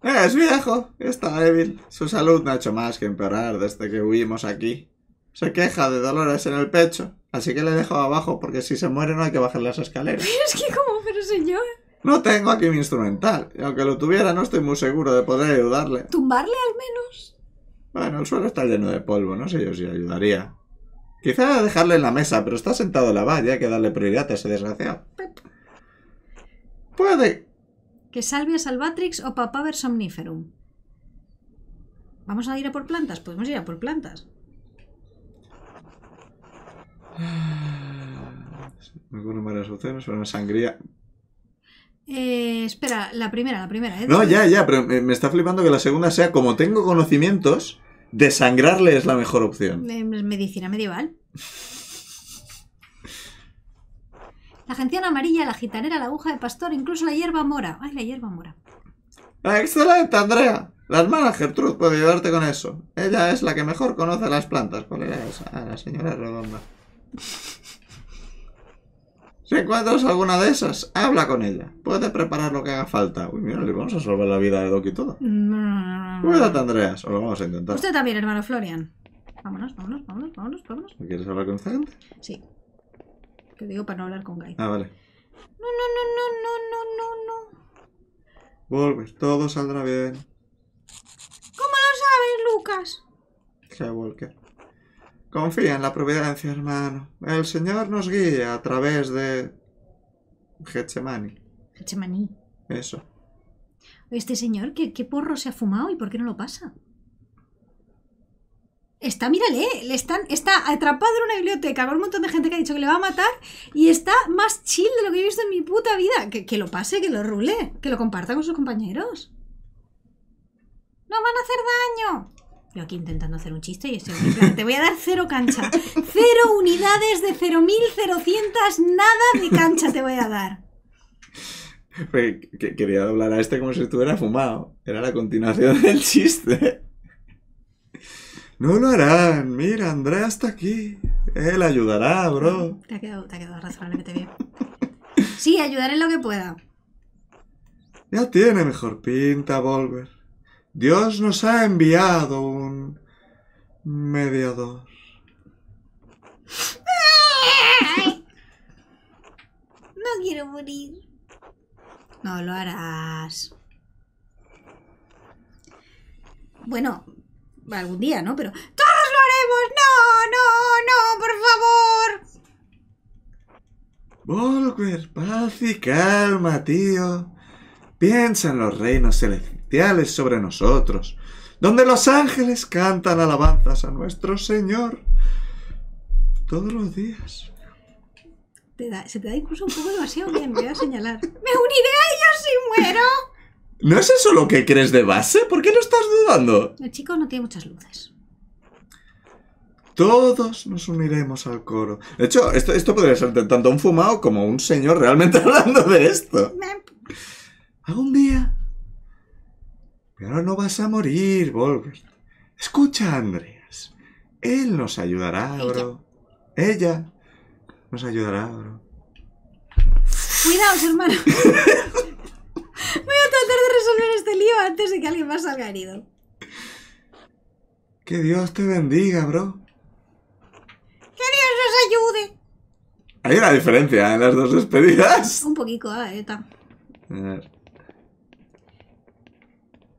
Eh, es viejo, está débil. Su salud no ha hecho más que empeorar desde que huimos aquí. Se queja de dolores en el pecho, así que le dejo abajo porque si se muere no hay que bajar las escaleras. es que, ¿cómo? Pero señor. No tengo aquí mi instrumental, y aunque lo tuviera no estoy muy seguro de poder ayudarle. ¿Tumbarle al menos? Bueno, el suelo está lleno de polvo, no sé yo si ayudaría. Quizá dejarle en la mesa, pero está sentado en la valla, hay que darle prioridad a ese desgraciado. Puede. ¿Que Salvia salvatrix o Papaver somniferum? ¿Vamos a ir a por plantas? Podemos ir a por plantas. Me Algunos mares océanos, una sangría. Eh, espera, la primera, la primera. ¿eh? No, ya, ya, pero me, está flipando que la segunda sea, como tengo conocimientos, desangrarle es la mejor opción. Eh, medicina medieval. la genciana amarilla, la gitanera, la aguja de pastor, incluso la hierba mora. Ay, la hierba mora. Excelente, Andrea. La hermana Gertrud puede ayudarte con eso. Ella es la que mejor conoce las plantas. ¿Cuál era esa? Ah, la señora Redonda. Si encuentras alguna de esas, habla con ella. Puede preparar lo que haga falta. Uy, mira, le vamos a salvar la vida de Doc y todo. Mm. Cuídate, Andrea. o lo vamos a intentar. Usted también, hermano Florian. Vámonos, vámonos, vámonos, vámonos, vámonos. ¿Quieres hablar con gente? Sí. Te digo para no hablar con Guy. Ah, vale. No, no, no, no, no, no, no. no Volver, todo saldrá bien. ¿Cómo lo sabes, Lucas? Qué Walker. Confía en la providencia, hermano. El Señor nos guía a través de... Getsemani. Getsemani. Eso. Este señor, ¿qué porro se ha fumado y por qué no lo pasa? Está, mírale, le están, está atrapado en una biblioteca con un montón de gente que ha dicho que le va a matar y está más chill de lo que he visto en mi puta vida. Que, que lo pase, que lo rule, que lo comparta con sus compañeros. ¡No van a hacer daño! Yo aquí intentando hacer un chiste y estoy te voy a dar cero cancha. Cero unidades de 0.000, nada de cancha te voy a dar. Quería doblar a este como si estuviera fumado. Era la continuación del chiste. No lo harán, mira, Andrea está aquí. Él ayudará, bro. Te ha quedado, razonablemente bien. Sí, ayudaré en lo que pueda. Ya tiene mejor pinta, Volver. Dios nos ha enviado un mediador. No quiero morir. No lo harás. Bueno, algún día, ¿no? Pero todos lo haremos, no, no, no, por favor. Volver, paz y calma, tío. Piensa en los reinos celestiales sobre nosotros, donde los ángeles cantan alabanzas a nuestro Señor todos los días. se te da incluso un poco demasiado bien, voy a señalar. ¡Me uniré a ellos si muero! ¿No es eso lo que crees de base? ¿Por qué no estás dudando? El chico no tiene muchas luces. Todos nos uniremos al coro. De hecho, esto, podría ser tanto un fumado como un señor realmente hablando de esto. Algún día. Pero no vas a morir, volver. Escucha, Andreas. Él nos ayudará, bro. Ella, Ella nos ayudará, bro. Cuidaos, hermano. lío antes de que alguien más salga herido. Que Dios te bendiga, bro. Que Dios nos ayude. Hay una diferencia en las dos despedidas. Un poquito, ah, eh,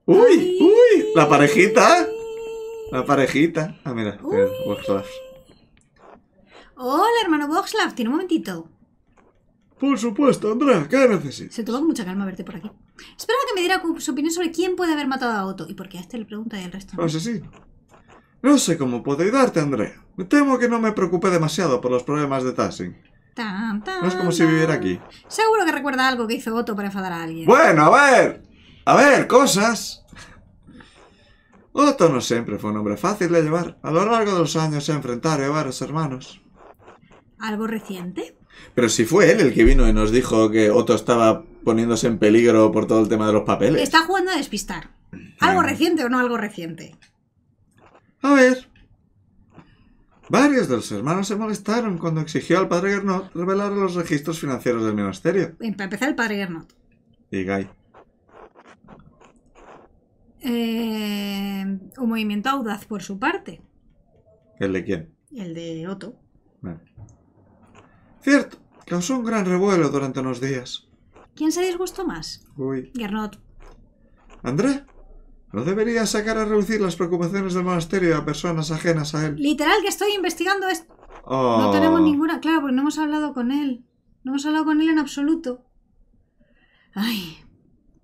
¡Uy! ¡Uy! ¡La parejita! La parejita. Ah, mira, Hola, hermano Boxlav, tiene un momentito. Por supuesto, Andrea, ¿qué necesitas? Se tomó mucha calma verte por aquí. Esperaba que me diera su opinión sobre quién puede haber matado a Otto y por qué a este le pregunta y al resto. Ah, sí. No sé cómo puedo ayudarte, Andrea. Me temo que no me preocupe demasiado por los problemas de Tassin. Tan, tan, no es como si viviera aquí. Seguro que recuerda algo que hizo Otto para enfadar a alguien. Bueno, a ver. A ver, cosas. Otto no siempre fue un hombre fácil de llevar. A lo largo de los años se enfrentaron a varios hermanos. ¿Algo reciente? Pero si fue él el que vino y nos dijo que Otto estaba poniéndose en peligro por todo el tema de los papeles. Está jugando a despistar. ¿Algo reciente o no algo reciente? A ver. Varios de los hermanos se molestaron cuando exigió al padre Gernot revelar los registros financieros del monasterio. Empezó el padre Gernot. Y Guy. Eh, un movimiento audaz por su parte. ¿El de quién? El de Otto. Cierto, causó un gran revuelo durante unos días. ¿Quién se disgustó más? Uy. Gernot. André, no deberías sacar a reducir las preocupaciones del monasterio a personas ajenas a él. Literal, que estoy investigando esto. No oh. tenemos ninguna, claro, porque no hemos hablado con él. No hemos hablado con él en absoluto. Ay,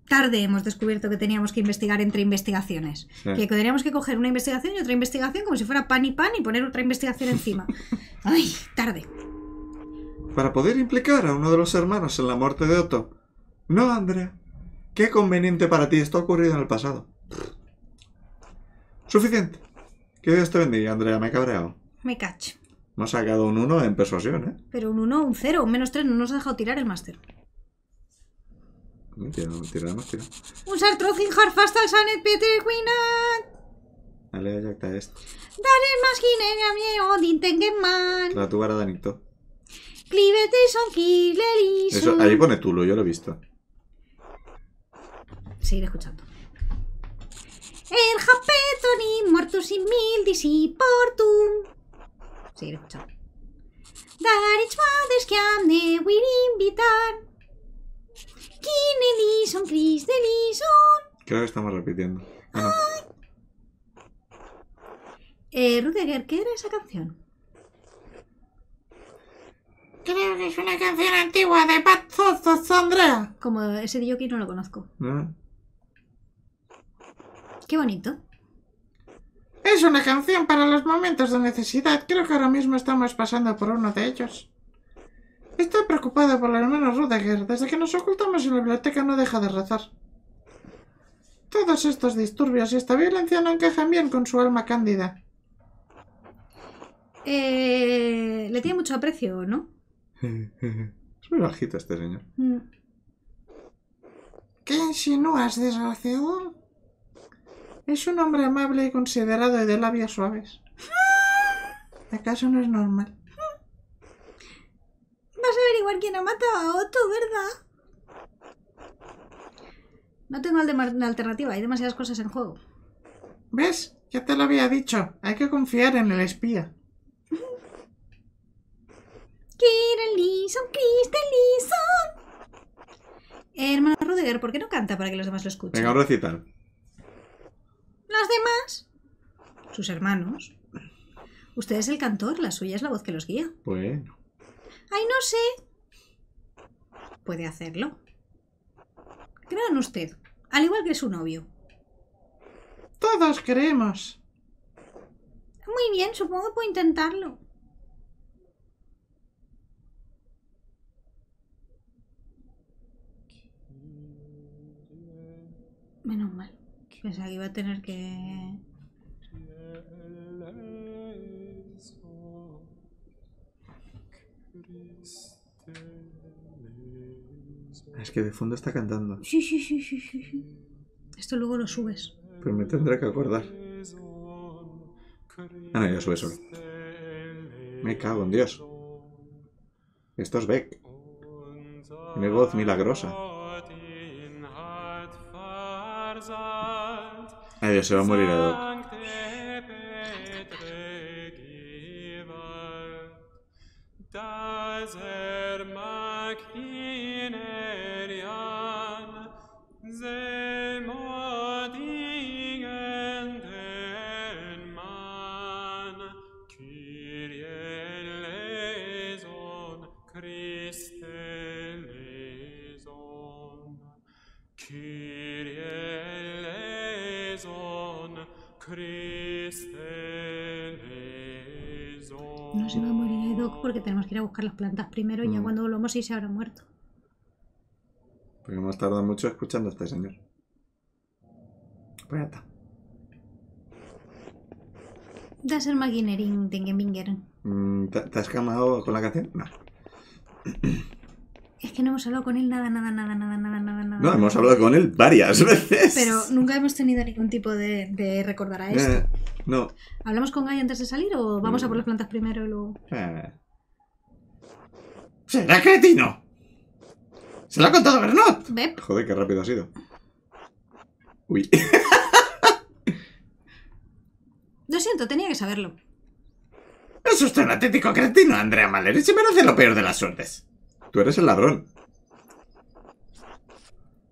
tarde hemos descubierto que teníamos que investigar entre investigaciones. Que teníamos que coger una investigación y otra investigación como si fuera pan y pan y poner otra investigación encima. Ay, tarde para poder implicar a uno de los hermanos en la muerte de Otto. No, Andrea. Qué conveniente para ti esto ha ocurrido en el pasado. Suficiente. Que Dios te bendiga, Andrea. Me he cabreado. Me cacho. Hemos sacado un 1 en persuasión, ¿eh? Pero un 1, un 0, un menos 3 no nos ha dejado tirar el máster. Mentira, mentira, mentira. Un sartro Harfast al Sanet Peter Quinat. Dale, ya está esto. Dale más guinea, mi Odin man. La tu Danito. Eso, ahí pone Tulo, yo lo he visto. Seguir escuchando. El Japetoni, mortus in mildis y portum. Seguir escuchando. Darich madres que amne invitar. Kin Chris delison. Creo que estamos repitiendo. Ah, eh, Rudiger, ¿qué era esa canción? Creo que es una canción antigua de Pat Sosos Como ese Yoki no lo conozco. Qué bonito. Es una canción para los momentos de necesidad. Creo que ahora mismo estamos pasando por uno de ellos. Estoy preocupado por el hermano Rudiger. Desde que nos ocultamos en la biblioteca no deja de rezar. Todos estos disturbios y esta violencia no encajan bien con su alma cándida. Eh, le tiene mucho aprecio, ¿no? es muy bajito este señor. Mm. ¿Qué insinúas, desgraciado? Es un hombre amable y considerado y de labios suaves. ¿Acaso no es normal? Vas a averiguar quién ha matado a Otto, ¿verdad? No tengo alternativa, hay demasiadas cosas en juego. ¿Ves? Ya te lo había dicho. Hay que confiar en el espía. Quiero Leeson, Kristen Hermano Rudiger, ¿por qué no canta para que los demás lo escuchen? Venga, recitan. Los demás, sus hermanos. Usted es el cantor, la suya es la voz que los guía. Bueno. Ay, no sé. Puede hacerlo. Crean usted, al igual que su novio. Todos queremos. Muy bien, supongo que puedo intentarlo. Menos mal. Pensaba que iba a tener que... Ah, es que de fondo está cantando. Sí, sí, sí, sí, Esto luego lo subes. Pero me tendré que acordar. Ah, no, ya sube solo. Me cago en Dios. Esto es Beck. Mi voz milagrosa. Nadie se va a morir Doc. No se va a morir el Edoc porque tenemos que ir a buscar las plantas primero y ya mm. cuando volvamos sí se habrá muerto. Porque hemos tardado mucho escuchando a este señor. Pues ya está. Das el mm, ¿Te has camado con la canción? No. Es que no hemos hablado con él nada, nada, nada, nada, nada, nada. No, hemos hablado con él varias veces. Pero nunca hemos tenido ningún tipo de, recordar a eh, esto. No. ¿Hablamos con Guy antes de salir o vamos a por las plantas primero y luego? Eh. ¡Será cretino! ¡Se lo ha contado Bernard! ¿Bep? Joder, qué rápido ha sido. Uy. lo siento, tenía que saberlo. Es usted un atético cretino, Andrea Maler, y se merece lo peor de las suertes. Tú eres el ladrón.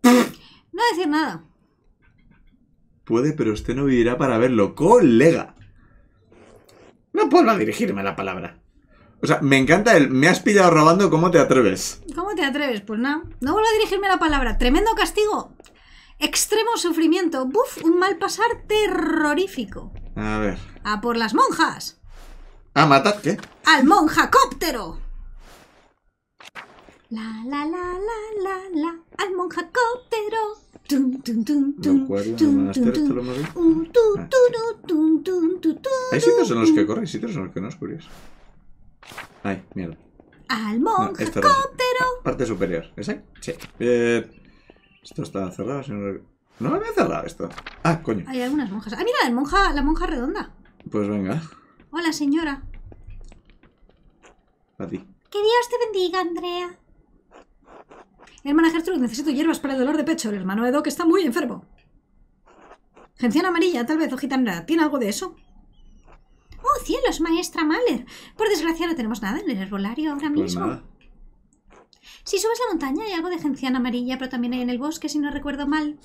No decir nada. Puede, pero usted no vivirá para verlo. ¡Colega! No puedo dirigirme la palabra. O sea, me encanta el me has pillado robando, ¿cómo te atreves? ¿Cómo te atreves? Pues nada, no vuelvo a dirigirme la palabra. Tremendo castigo. Extremo sufrimiento. Buf, un mal pasar terrorífico. A ver. A por las monjas. ¿A ah, matar qué? Al monja cóptero. La, la, la, la, la, la, al monja cóptero. Tum, tum, tum, tum, tum, tum, tum, Hay sitios en los que corres, sitios en los que no os curioso. Ay, mierda. Al monja cóptero. Parte superior, ahí? Sí. Eh, esto está cerrado, señor. No me había cerrado esto. Ah, coño. Hay algunas monjas. Ah, mira, la monja, la monja redonda. Pues venga. Hola, señora. A ti. Que Dios te bendiga, Andrea hermana Gertrude, necesito hierbas para el dolor de pecho. El hermano Edok está muy enfermo. Genciana amarilla, tal vez, o ¿Tiene algo de eso? ¡Oh, cielos, maestra Mahler! Por desgracia no tenemos nada en el herbolario ahora pues mismo. Si subes la montaña hay algo de genciana amarilla, pero también hay en el bosque, si no recuerdo mal.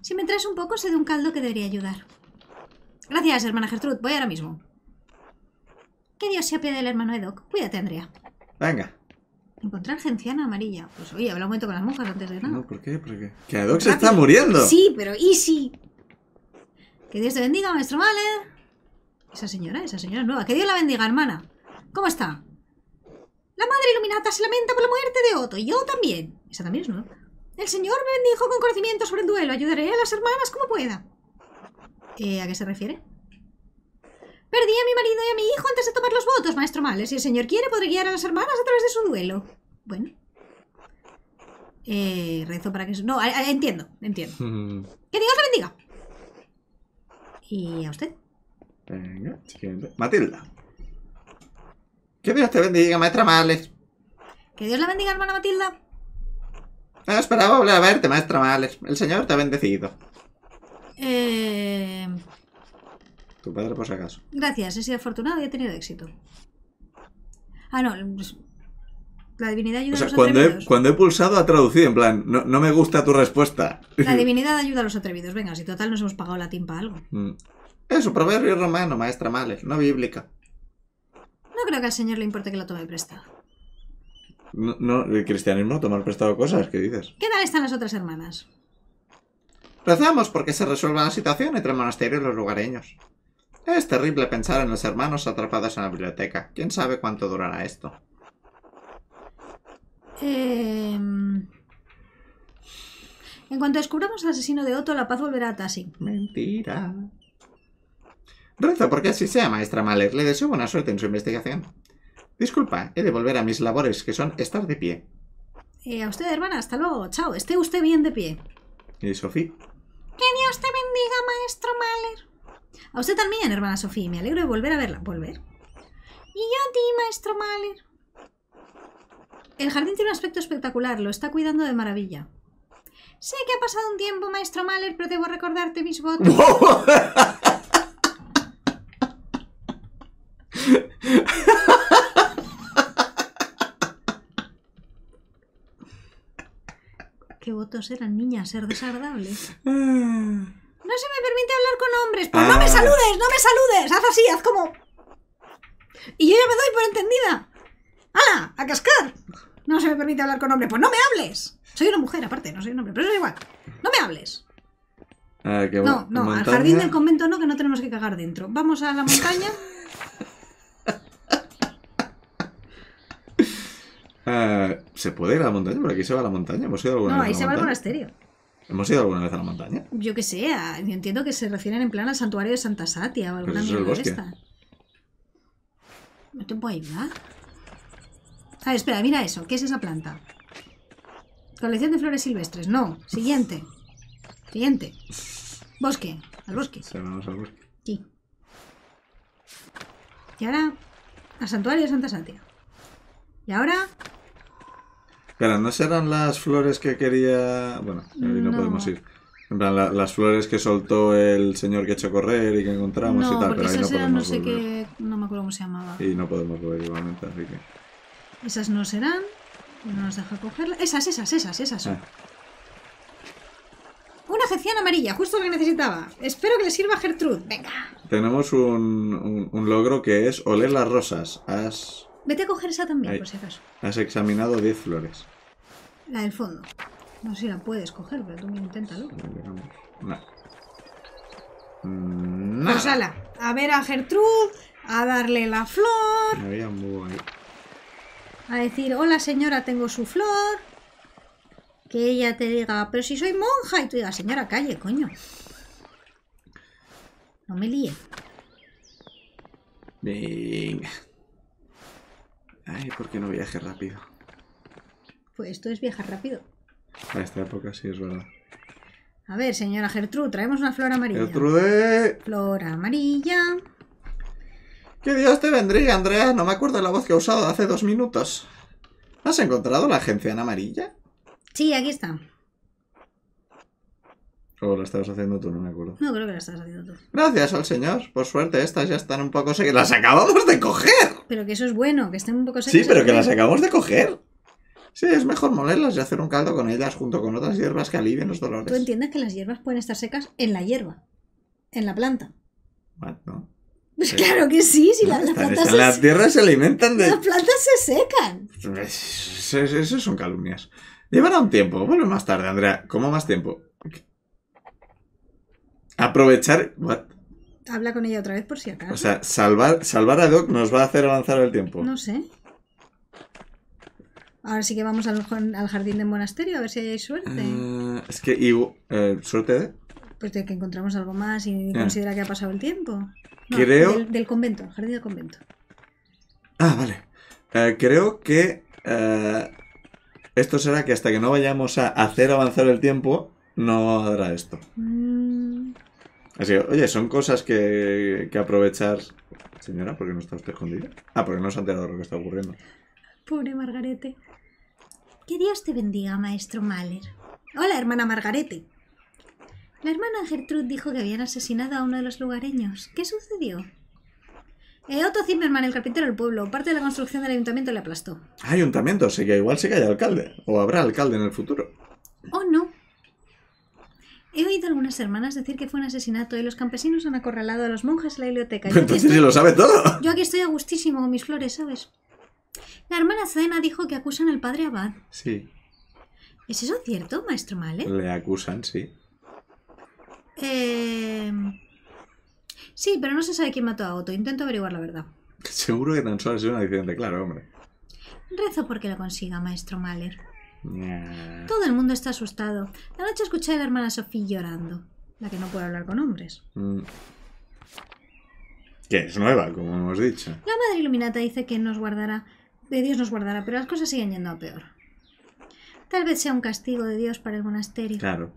Si me traes un poco, sé de un caldo que debería ayudar. Gracias, hermana Gertrude. Voy ahora mismo. Que Dios se apiade del hermano Edoc. Cuídate, Andrea. Venga. Encontrar genciana amarilla. Pues oye, habla un momento con las monjas antes de nada. No, ¿por qué? ¿Por qué? ¡Que Adox se está muriendo! Sí, pero ¡Y sí! Que Dios te bendiga, maestro Valer. Esa señora, esa señora nueva. Que Dios la bendiga, hermana. ¿Cómo está? La madre iluminata se lamenta por la muerte de Otto. Y yo también. Esa también es nueva. El señor me bendijo con conocimiento sobre el duelo. Ayudaré a las hermanas como pueda. Eh, ¿A qué se refiere? Perdí a mi marido y a mi hijo antes de tomar los votos, maestro Males. Si el señor quiere, podré guiar a las hermanas a través de su duelo. Bueno. Eh, rezo para que... No, entiendo, entiendo. Que Dios le bendiga. ¿Y a usted? Venga, siguiente. Matilda. Que Dios te bendiga, maestra Males. Que Dios la bendiga, hermana Matilda. Ah, esperaba volver a verte, maestra Males. El Señor te ha bendecido. Eh... Tu padre por si acaso. Gracias, he sido afortunado y he tenido éxito. Ah, no. Pues, la divinidad ayuda a los atrevidos. cuando he pulsado ha traducido, en plan, no, me gusta tu respuesta. La divinidad ayuda a los atrevidos. Venga, si total nos hemos pagado la timpa algo. Eso, mm. Es un proverbio romano, maestra Males, no bíblica. No creo que al señor le importe que lo tome prestado. No, el cristianismo tomar prestado cosas, ¿qué dices? ¿Qué tal están las otras hermanas? Rezamos porque se resuelva la situación entre el monasterio y los lugareños. Es terrible pensar en los hermanos atrapados en la biblioteca. ¿Quién sabe cuánto durará esto? Em, en cuanto descubramos al asesino de Otto, la paz volverá a Tassi. Mentira. Rezo porque así sea, maestra Mahler. Le deseo buena suerte en su investigación. Disculpa, he de volver a mis labores, que son estar de pie. Eh, a usted, hermana, hasta luego. Chao, esté usted bien de pie. ¿Y Sofía? Que Dios te bendiga, maestro Mahler. A usted también, hermana Sofía, me alegro de volver a verla. ¿Volver? Y yo a ti, maestro Mahler. El jardín tiene un aspecto espectacular, lo está cuidando de maravilla. Sé que ha pasado un tiempo, maestro Mahler, pero debo recordarte mis votos. ¿Qué votos eran, niña? Ser desagradable. No se me permite hablar con hombres. Pues no me ah. saludes, no me saludes. Haz así, haz como. Y yo ya me doy por entendida. ¡Hala! ¡A cascar! No se me permite hablar con hombres. Pues no me hables. Soy una mujer, aparte, no soy un hombre. Pero eso es igual. No me hables. Ah, no, no, al jardín del convento no, que no tenemos que cagar dentro. Vamos a la montaña. Ah, ¿Se puede ir a la montaña? pero aquí se va a la montaña? no, ahí se va al monasterio. ¿Hemos ido alguna vez a la montaña? Yo que sé, entiendo que se refieren en plan al santuario de Santa Satia o pues alguna de esta. ¿No te puedo ayudar? ver, espera, mira eso. ¿Qué es esa planta? Colección de flores silvestres. No. Siguiente. Siguiente. Bosque. Al bosque. Sí, vamos al bosque. Sí. Y ahora al santuario de Santa Satia. Y ahora ¿no serán las flores que quería...? Bueno, ahí no, podemos ir. En plan, las flores que soltó el señor que echó a correr y que encontramos y tal, pero ahí no podemos no sé Qué... No me acuerdo cómo se llamaba. Y no podemos volver igualmente, así que... Esas no serán, no nos deja cogerlas. Esas, esas, esas, esas ah. Una ceciana amarilla, justo lo que necesitaba. Espero que le sirva a Gertrude. Venga. Tenemos un, logro que es oler las rosas. Has... Vete a coger esa también, por si acaso. Has examinado 10 flores. La del fondo. No sé si la puedes coger, pero tú inténtalo. No. Pues a ver a Gertrude, a darle la flor. A decir, hola señora, tengo su flor. Que ella te diga, pero si soy monja. Y tú digas, señora, calle, coño. No me líe. Venga. Ay, ¿por qué no viaje rápido? Pues esto es viajar rápido. A esta época sí es verdad. A ver, señora Gertrude, traemos una flor amarilla. Gertrude. Flor amarilla. ¡Qué Dios te vendría, Andrea. No me acuerdo la voz que he usado hace dos minutos. ¿Has encontrado la agencia en amarilla? Sí, aquí está. O la estabas haciendo tú, no me acuerdo. No creo que la estabas haciendo tú. Gracias al señor. Por suerte, estas ya están un poco secas. ¡Las acabamos de coger! Pero que eso es bueno, que estén un poco secas. Sí, pero que ¿eh? las acabamos de coger. Sí, es mejor molerlas y hacer un caldo con ellas junto con otras hierbas que alivien los dolores. Tú entiendes que las hierbas pueden estar secas en la hierba, en la planta. Pues claro que sí, si las, plantas se Las tierras se alimentan de... Las plantas se secan. Pues, eso son calumnias. Llevará un tiempo. Vuelve más tarde, Andrea. ¿Cómo más tiempo? Aprovechar... Habla con ella otra vez por si acaso. O sea, salvar, salvar a Doc nos va a hacer avanzar el tiempo. No sé. Ahora sí que vamos al, jardín del monasterio a ver si hay suerte. Mm, es que, y, eh, ¿suerte de? ¿eh? Pues de que encontramos algo más y considera que ha pasado el tiempo. creo... Del, convento, el jardín del convento. Ah, vale. Eh, creo que esto será que hasta que no vayamos a hacer avanzar el tiempo, no habrá esto. Mm. Así que, oye, son cosas que, aprovechar. Señora, ¿por qué no está usted escondida? Ah, porque no se ha enterado de lo que está ocurriendo. Pobre Margarete. Que Dios te bendiga, maestro Mahler. Hola, hermana Margarete. La hermana Gertrude dijo que habían asesinado a uno de los lugareños. ¿Qué sucedió? Eh, Otto Zimmerman, el carpintero del pueblo, parte de la construcción del ayuntamiento le aplastó. Ah, ayuntamiento, sí que igual se que hay alcalde. O habrá alcalde en el futuro. Oh, no. He oído algunas hermanas decir que fue un asesinato y los campesinos han acorralado a los monjes en la biblioteca. Entonces se lo sabe todo. Yo aquí estoy a gustísimo con mis flores, ¿sabes? La hermana Zena dijo que acusan al padre Abad. Sí. ¿Es eso cierto, maestro Mahler? Le acusan, sí. Eh... Sí, pero no se sabe quién mató a Otto. Intento averiguar la verdad. Seguro que tan solo es una decisión de claro, hombre. Rezo porque lo consiga, maestro Mahler. Todo el mundo está asustado. La noche escuché a la hermana Sofía llorando. La que no puede hablar con hombres. Mm. Que es nueva, como hemos dicho. La madre iluminata dice que nos guardará de Dios nos guardará, pero las cosas siguen yendo a peor. Tal vez sea un castigo de Dios para el monasterio. Claro.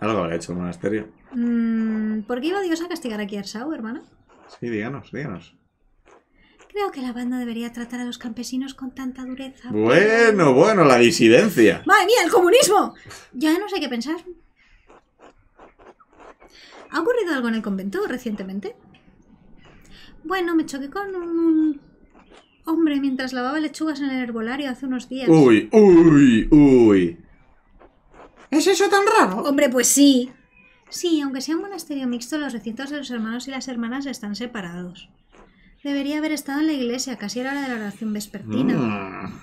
Algo ha hecho el monasterio. Mm, ¿Por qué iba Dios a castigar aquí a Arsau, hermano? Sí, díganos, díganos. Creo que la banda debería tratar a los campesinos con tanta dureza. Bueno, bueno, la disidencia. ¡Madre mía, el comunismo! Ya no sé qué pensar. ¿Ha ocurrido algo en el convento recientemente? Bueno, me choqué con un Hombre, mientras lavaba lechugas en el herbolario hace unos días. Uy, uy, uy. ¿Es eso tan raro? Hombre, pues sí. Sí, aunque sea un monasterio mixto, los recintos de los hermanos y las hermanas están separados. Debería haber estado en la iglesia, casi era la hora de la oración vespertina. Mm.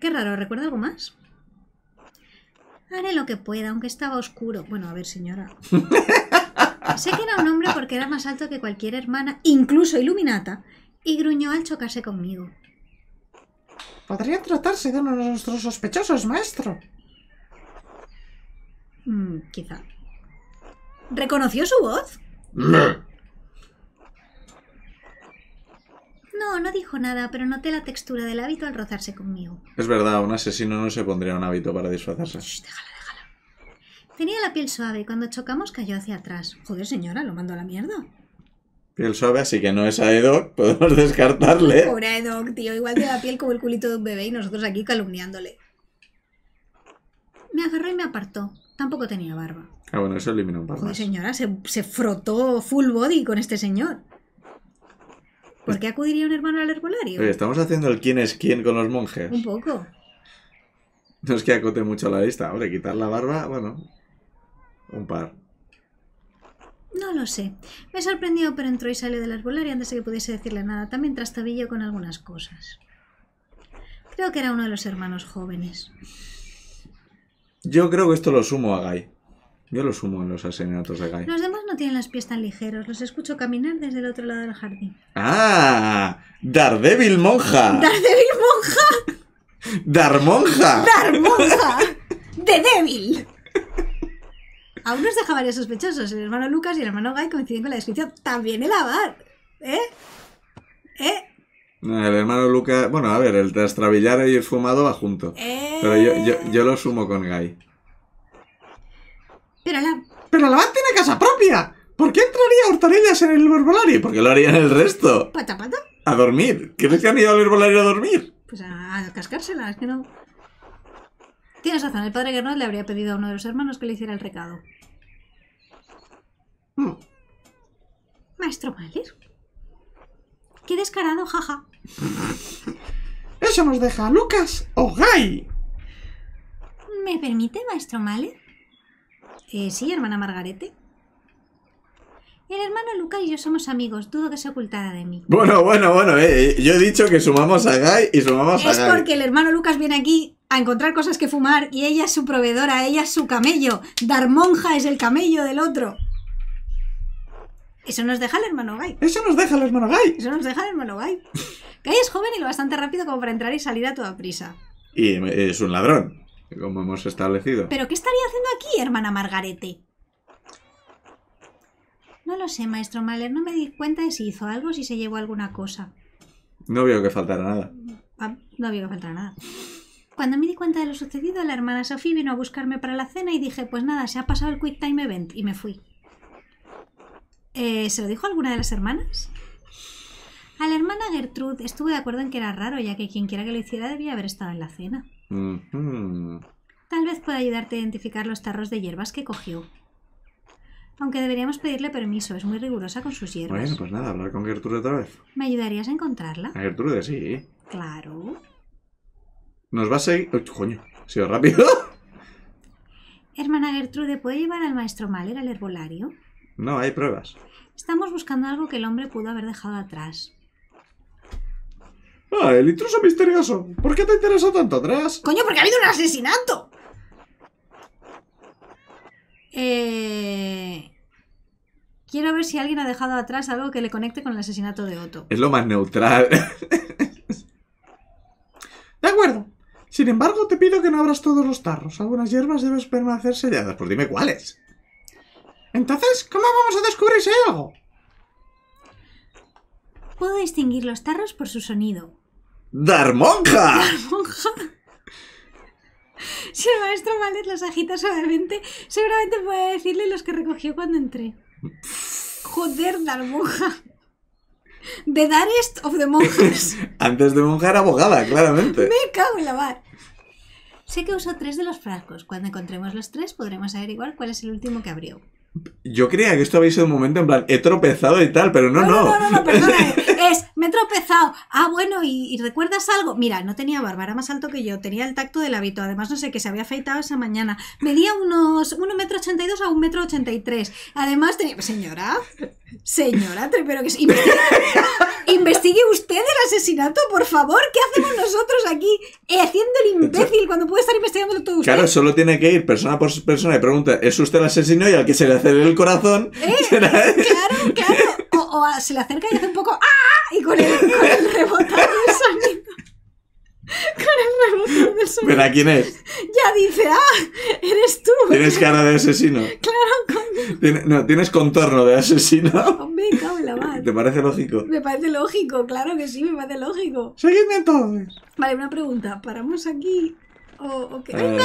Qué raro, ¿recuerda algo más? Haré lo que pueda, aunque estaba oscuro. Bueno, a ver, señora. Sé que era un hombre porque era más alto que cualquier hermana, incluso Iluminata, y gruñó al chocarse conmigo. Podría tratarse de uno de nuestros sospechosos, maestro. Mm, quizá. ¿Reconoció su voz? No. No, dijo nada, pero noté la textura del hábito al rozarse conmigo. Es verdad, un asesino no se pondría un hábito para disfrazarse. Tenía la piel suave y cuando chocamos cayó hacia atrás. Joder, señora, lo mando a la mierda. Piel suave, así que no es a Edoc, podemos descartarle. Pobre Edoc, tío, igual tiene la piel como el culito de un bebé y nosotros aquí calumniándole. Me agarró y me apartó. Tampoco tenía barba. Ah, bueno, eso eliminó barbas. Joder, señora, se, frotó full body con este señor. ¿Por qué acudiría un hermano al herbolario? estamos haciendo el quién es quién con los monjes. Un poco. No es que acote mucho la lista. Hombre, quitar la barba, bueno, un par. No lo sé. Me sorprendió, pero entró y salió del arbolario antes de que pudiese decirle nada. También trastabillo con algunas cosas. Creo que era uno de los hermanos jóvenes. Yo creo que esto lo sumo a Guy. Yo lo sumo en los asesinatos de Guy. Los demás no tienen las pies tan ligeros. Los escucho caminar desde el otro lado del jardín. ¡Ah! débil monja! débil monja! ¡Dar monja! ¡Dar monja! ¡De débil! Aún nos deja varios sospechosos. El hermano Lucas y el hermano Guy coinciden con la descripción. También el abad. ¿Eh? ¿Eh? El hermano Lucas... Bueno, a ver, el trastrabillar y el fumado va junto. Pero yo, lo sumo con Guy. Pero la... Pero el abad tiene casa propia. ¿Por qué entraría hortarillas en el herbolario? ¿Por qué lo harían el resto? Pata, pata. A dormir. ¿Quieres que han ido al herbolario a dormir? Pues a cascárselas, que no... Tienes razón, el padre Gernot le habría pedido a uno de los hermanos que le hiciera el recado. Hmm. Maestro Qué descarado, jaja. Eso nos deja a Lucas Gai. ¿Me permite, maestro Male. Eh, sí, hermana Margarete. El hermano Lucas y yo somos amigos, dudo que se ocultara de mí. Bueno, bueno, bueno, eh, eh, yo he dicho que sumamos a Guy y sumamos a Guy. Es porque el hermano Lucas viene aquí a encontrar cosas que fumar y ella es su proveedora, ella es su camello. Dar monja es el camello del otro. Eso nos deja el hermano Eso nos deja el hermano Eso nos deja el hermano que es joven y lo bastante rápido como para entrar y salir a toda prisa. Y es un ladrón, como hemos establecido. ¿Pero qué estaría haciendo aquí, hermana Margarete? No lo sé, maestro Mahler. No me di cuenta de si hizo algo, si se llevó alguna cosa. No veo que faltara nada. Ah, no veo que faltara nada. Cuando me di cuenta de lo sucedido, la hermana Sophie vino a buscarme para la cena y dije, pues nada, se ha pasado el Quick Time Event y me fui. Eh, ¿Se lo dijo alguna de las hermanas? A la hermana Gertrude estuve de acuerdo en que era raro, ya que quien quiera que lo hiciera debía haber estado en la cena. Tal vez pueda ayudarte a identificar los tarros de hierbas que cogió. Aunque deberíamos pedirle permiso, es muy rigurosa con sus hierbas. Bueno, pues nada, hablar con Gertrude otra vez. ¿Me ayudarías a encontrarla? A Gertrude, sí. Claro. Nos va a seguir... coño, ha sido rápido. Hermana Gertrude, ¿puede llevar al maestro Mahler al herbolario? No, hay pruebas. Estamos buscando algo que el hombre pudo haber dejado atrás. Ah, el intruso misterioso. ¿Por qué te interesa tanto atrás? Coño, porque ha habido un asesinato. Eh... Quiero ver si alguien ha dejado atrás algo que le conecte con el asesinato de Otto. Es lo más neutral. de acuerdo. Sin embargo, te pido que no abras todos los tarros. Algunas hierbas debes permanecer selladas. Pues dime cuáles. Entonces, ¿cómo vamos a descubrir algo? Puedo distinguir los tarros por su sonido. ¡Dar Si el maestro Mallet las agita suavemente, seguramente puede decirle los que recogió cuando entré. Joder, ¡Darmonja! The Darest of the Monjas. Antes de monja era abogada, claramente. Me cago en la mar. Sé que usó tres de los frascos. Cuando encontremos los tres, podremos averiguar cuál es el último que abrió. Yo creía que esto había sido un momento en plan, he tropezado y tal, pero no, no. No, no, no, eh. Me he tropezado. Ah, bueno, ¿y, recuerdas algo? Mira, no tenía barba, era más alto que yo, tenía el tacto del hábito. Además, no sé, que se había afeitado esa mañana. Medía unos 1,82 a 1,83 Además, tenía... Señora, señora, pero que... Investigue, usted el asesinato, por favor. ¿Qué hacemos nosotros aquí eh, haciendo el imbécil cuando puede estar investigando todo usted? Claro, solo tiene que ir persona por persona y pregunta, ¿es usted el asesino? Y al que se le hace el corazón... Eh, claro, claro o se le acerca y hace un poco ¡ah! Y con el, con el rebotar del sonido. Con el rebotar del sonido. ¿Pero a quién es? Ya dice, ¡ah! ¡Eres tú! Tienes cara de asesino. Claro, con... no, tienes contorno de asesino. Hombre, cago la ¿Te parece lógico? Me parece lógico, claro que sí, me parece lógico. Seguidme entonces. Vale, una pregunta. ¿Paramos aquí o, qué? Eh,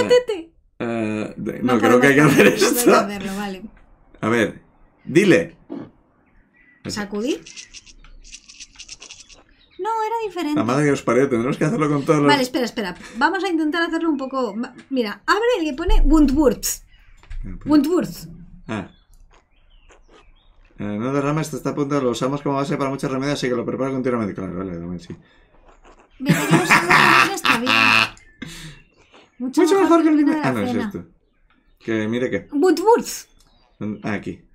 ¡Ay, eh, no, creo que hay que hacer esto. hacerlo, vale. A ver, dile. ¿Sacudir? No, era diferente. La madre que os parió, tendremos que hacerlo con todos los... Vale, espera, espera. Vamos a intentar hacerlo un poco... Mira, abre el que pone Wundwurz. Pues. Wundwurz. Ah. no derrames, este está apuntado. Lo usamos como base para muchas remedias, así que lo preparo continuamente. Claro, vale, también sí. Pero no está bien. Mucho, mejor, que el Ah, no, es esto. Que mire qué. Wundwurz. Ah, aquí.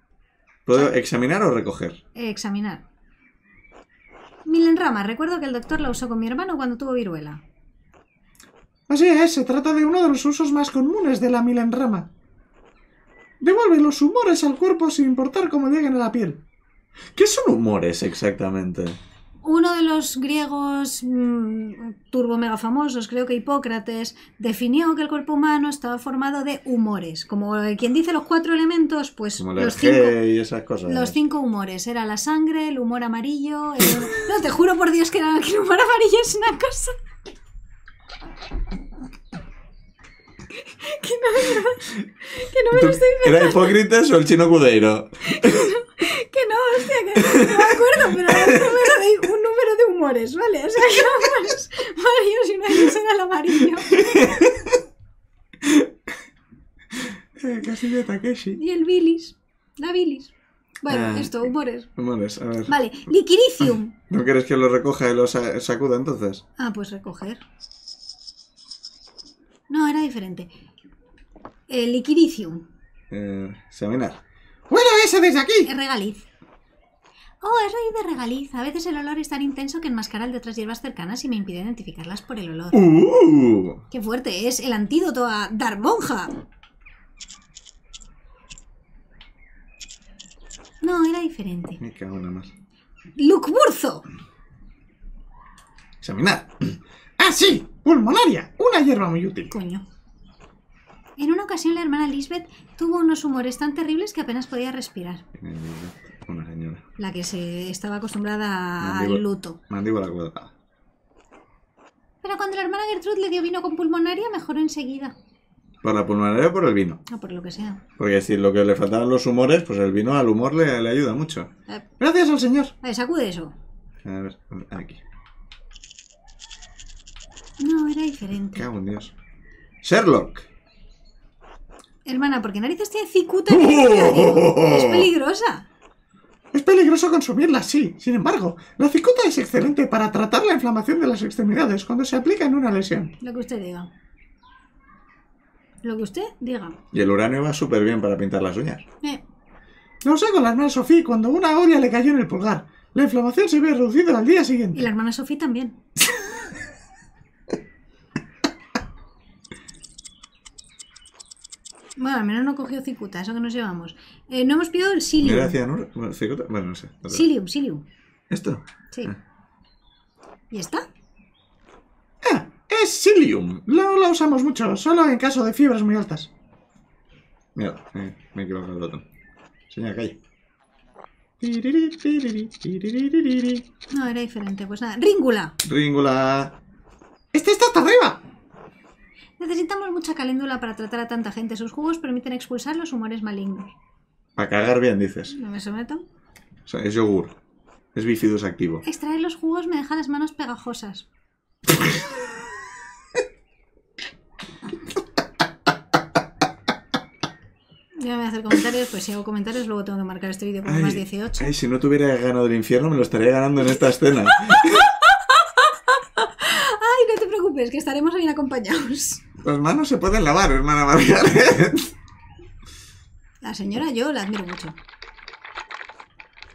¿Puedo examinar o recoger? Eh, examinar. Milenrama, recuerdo que el doctor la usó con mi hermano cuando tuvo viruela. Así es, se trata de uno de los usos más comunes de la milenrama. Devuelve los humores al cuerpo sin importar cómo lleguen a la piel. ¿Qué son humores exactamente? uno de los griegos mm, turbo mega famosos, creo que Hipócrates, definió que el cuerpo humano estaba formado de humores. Como eh, quien dice los cuatro elementos, pues los, cinco, los cinco humores. Era la sangre, el humor amarillo. El... no, te juro por Dios que, era, que el humor amarillo es una cosa. que no me estoy ¿Era hipócrita o el chino Cudeiro? que no, hostia, que no me acuerdo, pero un número de, humores, ¿vale? O sea, que varios, varios y una de era el amarillo. Eh, casi de Takeshi. Y el bilis. La bilis. Bueno, ah. esto, humores. Humores, a ver. Vale, liquiricium. ¿No quieres que lo recoja y lo sacuda entonces? Ah, pues recoger. No, era diferente. El eh, Liquidicium. Eh, Seminar. ¡Bueno, ese desde aquí! Eh, regaliz. Oh, es raíz de regaliz. A veces el olor es tan intenso que enmascara el de otras hierbas cercanas y me impide identificarlas por el olor. Uh. ¡Qué fuerte! Es el antídoto a dar monja. No, era diferente. Me cago en más. ¡Lucburzo! Examinar. ¡Ah, sí! Pulmonaria. Una hierba muy útil. Coño. En una ocasión la hermana Lisbeth tuvo unos humores tan terribles que apenas podía respirar. Una señora. La que se estaba acostumbrada al luto. la cuerda. Pero cuando la hermana Gertrude le dio vino con pulmonaria, mejoró enseguida. ¿Por la pulmonaria o por el vino? No, por lo que sea. Porque si lo que le faltaban los humores, pues el vino al humor le, ayuda mucho. Eh. Gracias al señor. Eh, sacude eso. A ver, aquí. No, era diferente. ¡Qué cago Dios. Sherlock. Hermana, porque qué narices tiene cicuta en el Es peligrosa. Es peligroso consumirla, sí. Sin embargo, la cicuta es excelente para tratar la inflamación de las extremidades cuando se aplica en una lesión. Lo que usted diga. Lo que usted diga. Y el uranio va súper bien para pintar las uñas. no eh. sé con la hermana Sofía cuando una olla le cayó en el pulgar. La inflamación se ve reducida al día siguiente. Y la hermana Sofía también. Bueno, al menos no cogido cicuta, eso que nos llevamos. Eh, no hemos pillado el silium. Gracias, ¿no? Bueno, no sé. Silium, silium. ¿Esto? Sí. Ah. ¿Y esta? Ah, es silium. No la usamos mucho, solo en caso de fibras muy altas. Mira, eh, me he equivocado el botón. Señora, calle. No, era diferente. Pues nada. ¡Ríngula! ¡Ríngula! ¡Este está hasta arriba! Necesitamos mucha caléndula para tratar a tanta gente. Sus jugos permiten expulsar los humores malignos. Para cagar bien, dices. No me someto. O sea, es yogur. Es bifidus activo. Extraer los jugos me deja las manos pegajosas. Yo voy a hacer comentarios, pues si hago comentarios luego tengo que marcar este vídeo con más 18. Ay, si no tuviera ganado el infierno me lo estaría ganando en esta escena. Es que estaremos bien acompañados. Las manos se pueden lavar, hermana María. La señora yo la admiro mucho.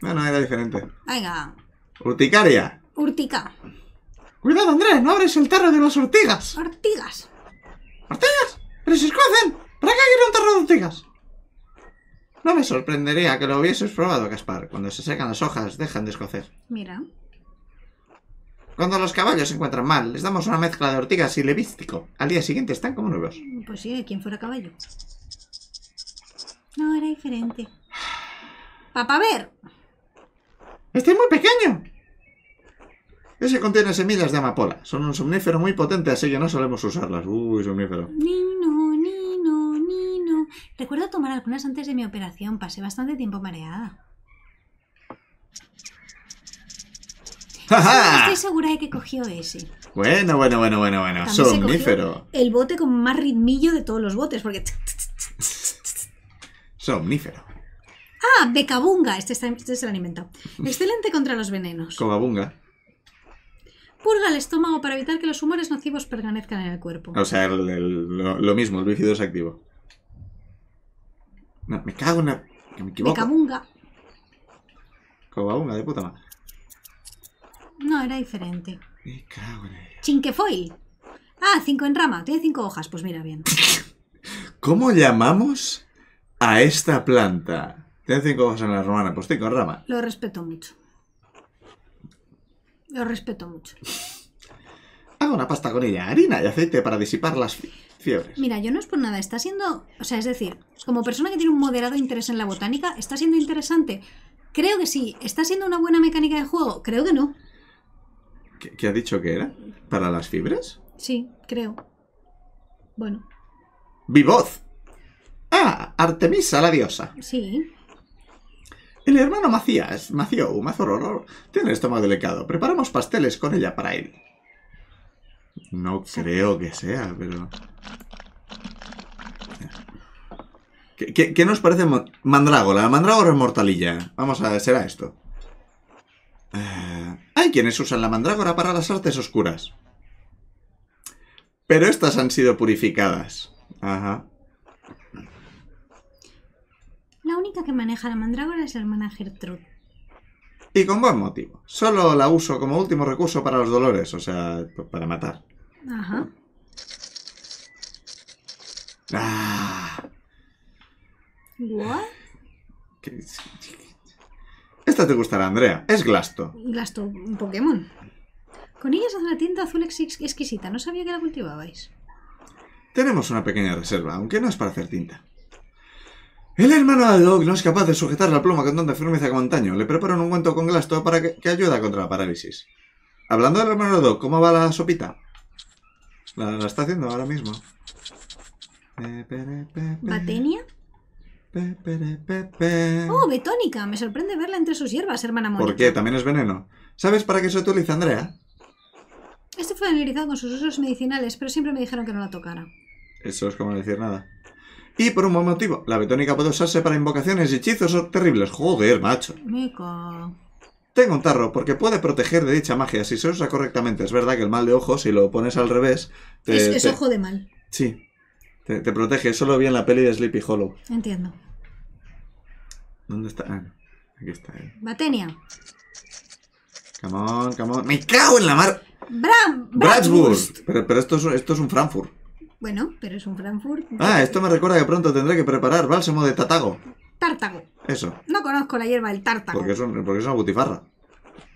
No, no, era diferente. Venga. Urticaria. Urtica. Cuidado, Andrés, no abres el tarro de las ortigas. Ortigas. ¿Ortigas? ¡Pero se escocen ¿Para qué quiero un tarro de ortigas? No me sorprendería que lo hubieses probado, Gaspar. Cuando se secan las hojas, dejan de escocer. Mira. Cuando los caballos se encuentran mal, les damos una mezcla de ortigas y levístico. Al día siguiente están como nuevos. Mm, pues sí, ¿quién fuera caballo? No, era diferente. Papá, ver. Este es muy pequeño. Ese contiene semillas de amapola. Son un somnífero muy potente, así que no solemos usarlas. Uy, somnífero. Nino, Nino, Nino. Recuerdo tomar algunas antes de mi operación. Pasé bastante tiempo mareada. estoy segura de que cogió ese. Bueno, bueno, bueno, bueno, bueno. Somnífero. El bote con más ritmillo de todos los botes, porque. Somnífero. Ah, Becabunga. Este, es el este se Excelente contra los venenos. Cobabunga. Purga el estómago para evitar que los humores nocivos permanezcan en el cuerpo. O sea, lo, mismo, el bífido es activo. me cago en la... me equivoco. Becabunga. Cobabunga, de puta madre. No, era diferente. ¡Qué Chinquefoil. Ah, cinco en rama. Tiene cinco hojas. Pues mira, bien. ¿Cómo llamamos a esta planta? Tiene cinco hojas en la romana. Pues cinco en rama. Lo respeto mucho. Lo respeto mucho. Hago una pasta con ella. Harina y aceite para disipar las fiebres. Mira, yo no es por nada. Está siendo... O sea, es decir, como persona que tiene un moderado interés en la botánica, está siendo interesante. Creo que sí. ¿Está siendo una buena mecánica de juego? Creo que no. ¿Qué, ha dicho que era? ¿Para las fibras? Sí, creo. Bueno. ¡Vivoz! Ah, Artemisa, la diosa. Sí. El hermano Macías, mazo Mazororo, tiene el estómago delicado. Preparamos pasteles con ella para él. No creo que sea, pero... ¿Qué, nos parece mandrágora? Mandrágora es mortalilla. Vamos a ver, será esto. Eh, hay quienes usan la mandrágora para las artes oscuras. Pero estas han sido purificadas. Ajá. La única que maneja la mandrágora es la hermana Gertrude. Y con buen motivo. Solo la uso como último recurso para los dolores, o sea, para matar. Ajá. Ah. ¿Qué? Esta te gustará, Andrea. Es Glasto. Glasto, un Pokémon. Con ellas hace una tinta azul exquisita. No sabía que la cultivabais. Tenemos una pequeña reserva, aunque no es para hacer tinta. El hermano de no es capaz de sujetar la pluma con tanta firmeza como antaño. Le preparan un cuento con Glasto para que, ayuda contra la parálisis. Hablando del hermano de Doc, ¿cómo va la sopita? La, la está haciendo ahora mismo. ¿Batenia? Oh, betónica. Me sorprende verla entre sus hierbas, hermana Mónica. ¿Por qué? ¿También es veneno? ¿Sabes para qué se utiliza, Andrea? fue familiarizado con sus usos medicinales, pero siempre me dijeron que no la tocara. Eso es como decir nada. Y por un buen motivo, la betónica puede usarse para invocaciones y hechizos terribles. Joder, macho. Mico. Tengo un tarro porque puede proteger de dicha magia si se usa correctamente. Es verdad que el mal de ojo, si lo pones al revés... Te, es, es ojo de mal. Sí. Te, te protege. Solo vi en la peli de Sleepy Hollow. Entiendo. ¿Dónde está? Ah, aquí está. Batenia. Eh. Come on, come on. ¡Me cago en la mar! Bram, Pero, pero, esto, es, un Frankfurt. Bueno, pero es un Frankfurt. Ah, esto me recuerda que pronto tendré que preparar bálsamo de tatago. Tártago. Eso. No conozco la hierba del tártago. Porque es, porque una butifarra.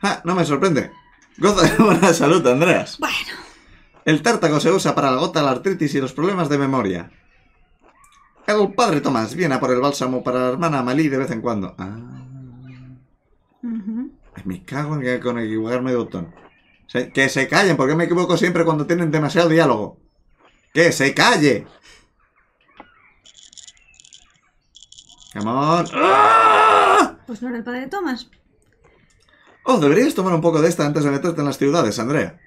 Ah, no me sorprende. Goza de buena salud, Andreas. Bueno. El tártago se usa para la gota, la artritis y los problemas de memoria. El padre Tomás viene a por el bálsamo para la hermana Malí de vez en cuando. Ah. Me cago en que con equivocarme de botón. que se callen, porque me equivoco siempre cuando tienen demasiado diálogo. ¡Que se calle! ¡Amor! ¡Ah! Pues no era el padre Tomás. Oh, deberías tomar un poco de esta antes de meterte en las ciudades, Andrea.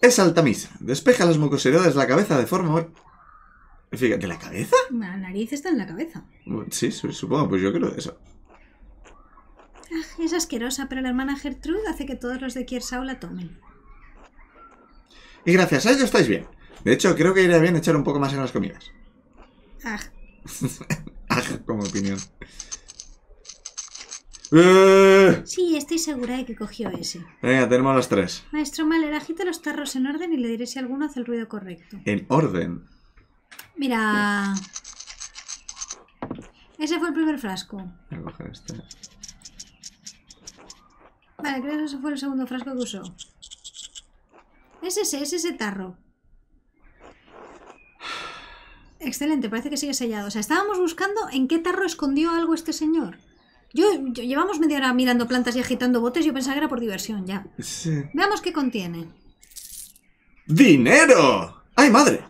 Es altamisa. Despeja las mucosidades de la cabeza de forma Fíjate, ¿la cabeza? La nariz está en la cabeza. Sí, supongo, pues yo creo de eso. Ah, es asquerosa, pero la hermana Gertrude hace que todos los de Kiersau la tomen. Y gracias a ello estáis bien. De hecho, creo que iría bien echar un poco más en las comidas. Ah. Aj, ah, como opinión. Eh. Sí, estoy segura de que cogió ese. Venga, tenemos los tres. Maestro Maler, agita los tarros en orden y le diré si alguno hace el ruido correcto. ¿En orden? Mira. Ese fue el primer frasco. Voy este. Vale, creo que ese fue el segundo frasco que usó. Es ese, es ese tarro. Excelente, parece que sigue sellado. O sea, estábamos buscando en qué tarro escondió algo este señor. Yo, llevamos media hora mirando plantas y agitando botes, yo pensaba que era por diversión ya. Sí. Veamos qué contiene. ¡Dinero! ¡Ay, madre!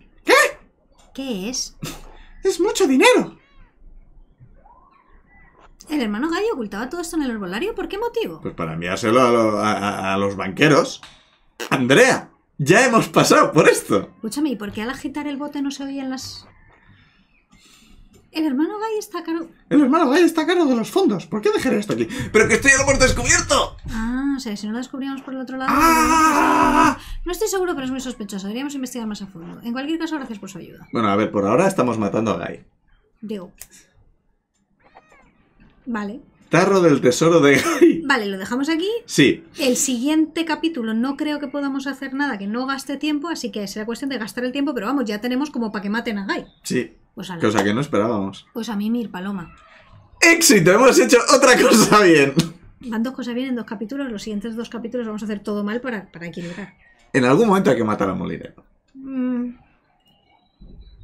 ¿Qué es? ¡Es mucho dinero! ¿El hermano Gallo ocultaba todo esto en el herbolario? ¿Por qué motivo? Pues para enviárselo a, los banqueros. ¡Andrea! ¡Ya hemos pasado por esto! Escúchame, ¿y por qué al agitar el bote no se oían las el hermano Guy está caro. El hermano Guy está caro de los fondos. ¿Por qué dejar esto aquí? ¡Pero que esto ya lo hemos descubierto! Ah, o sea, si no lo descubríamos por el otro lado. Ah. No estoy seguro, pero es muy sospechoso. Deberíamos investigar más a fondo. En cualquier caso, gracias por su ayuda. Bueno, a ver, por ahora estamos matando a Guy. Digo. Vale. Tarro del tesoro de Guy. Vale, lo dejamos aquí. Sí. El siguiente capítulo no creo que podamos hacer nada que no gaste tiempo, así que será cuestión de gastar el tiempo, pero vamos, ya tenemos como para que maten a Guy. Sí. Cosa pues que no esperábamos. Pues a mí Mir Paloma. ¡Éxito! Hemos hecho otra cosa bien. Van dos cosas bien en dos capítulos. Los siguientes dos capítulos vamos a hacer todo mal para, para equilibrar. En algún momento hay que matar al Molinero. Mm.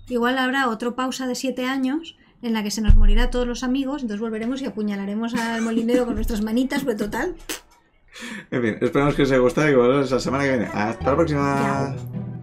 Igual habrá otra pausa de siete años en la que se nos morirá todos los amigos, entonces volveremos y apuñalaremos al molinero con nuestras manitas, pero total. En fin, esperamos que os haya gustado y vemos la semana que viene. Hasta la próxima.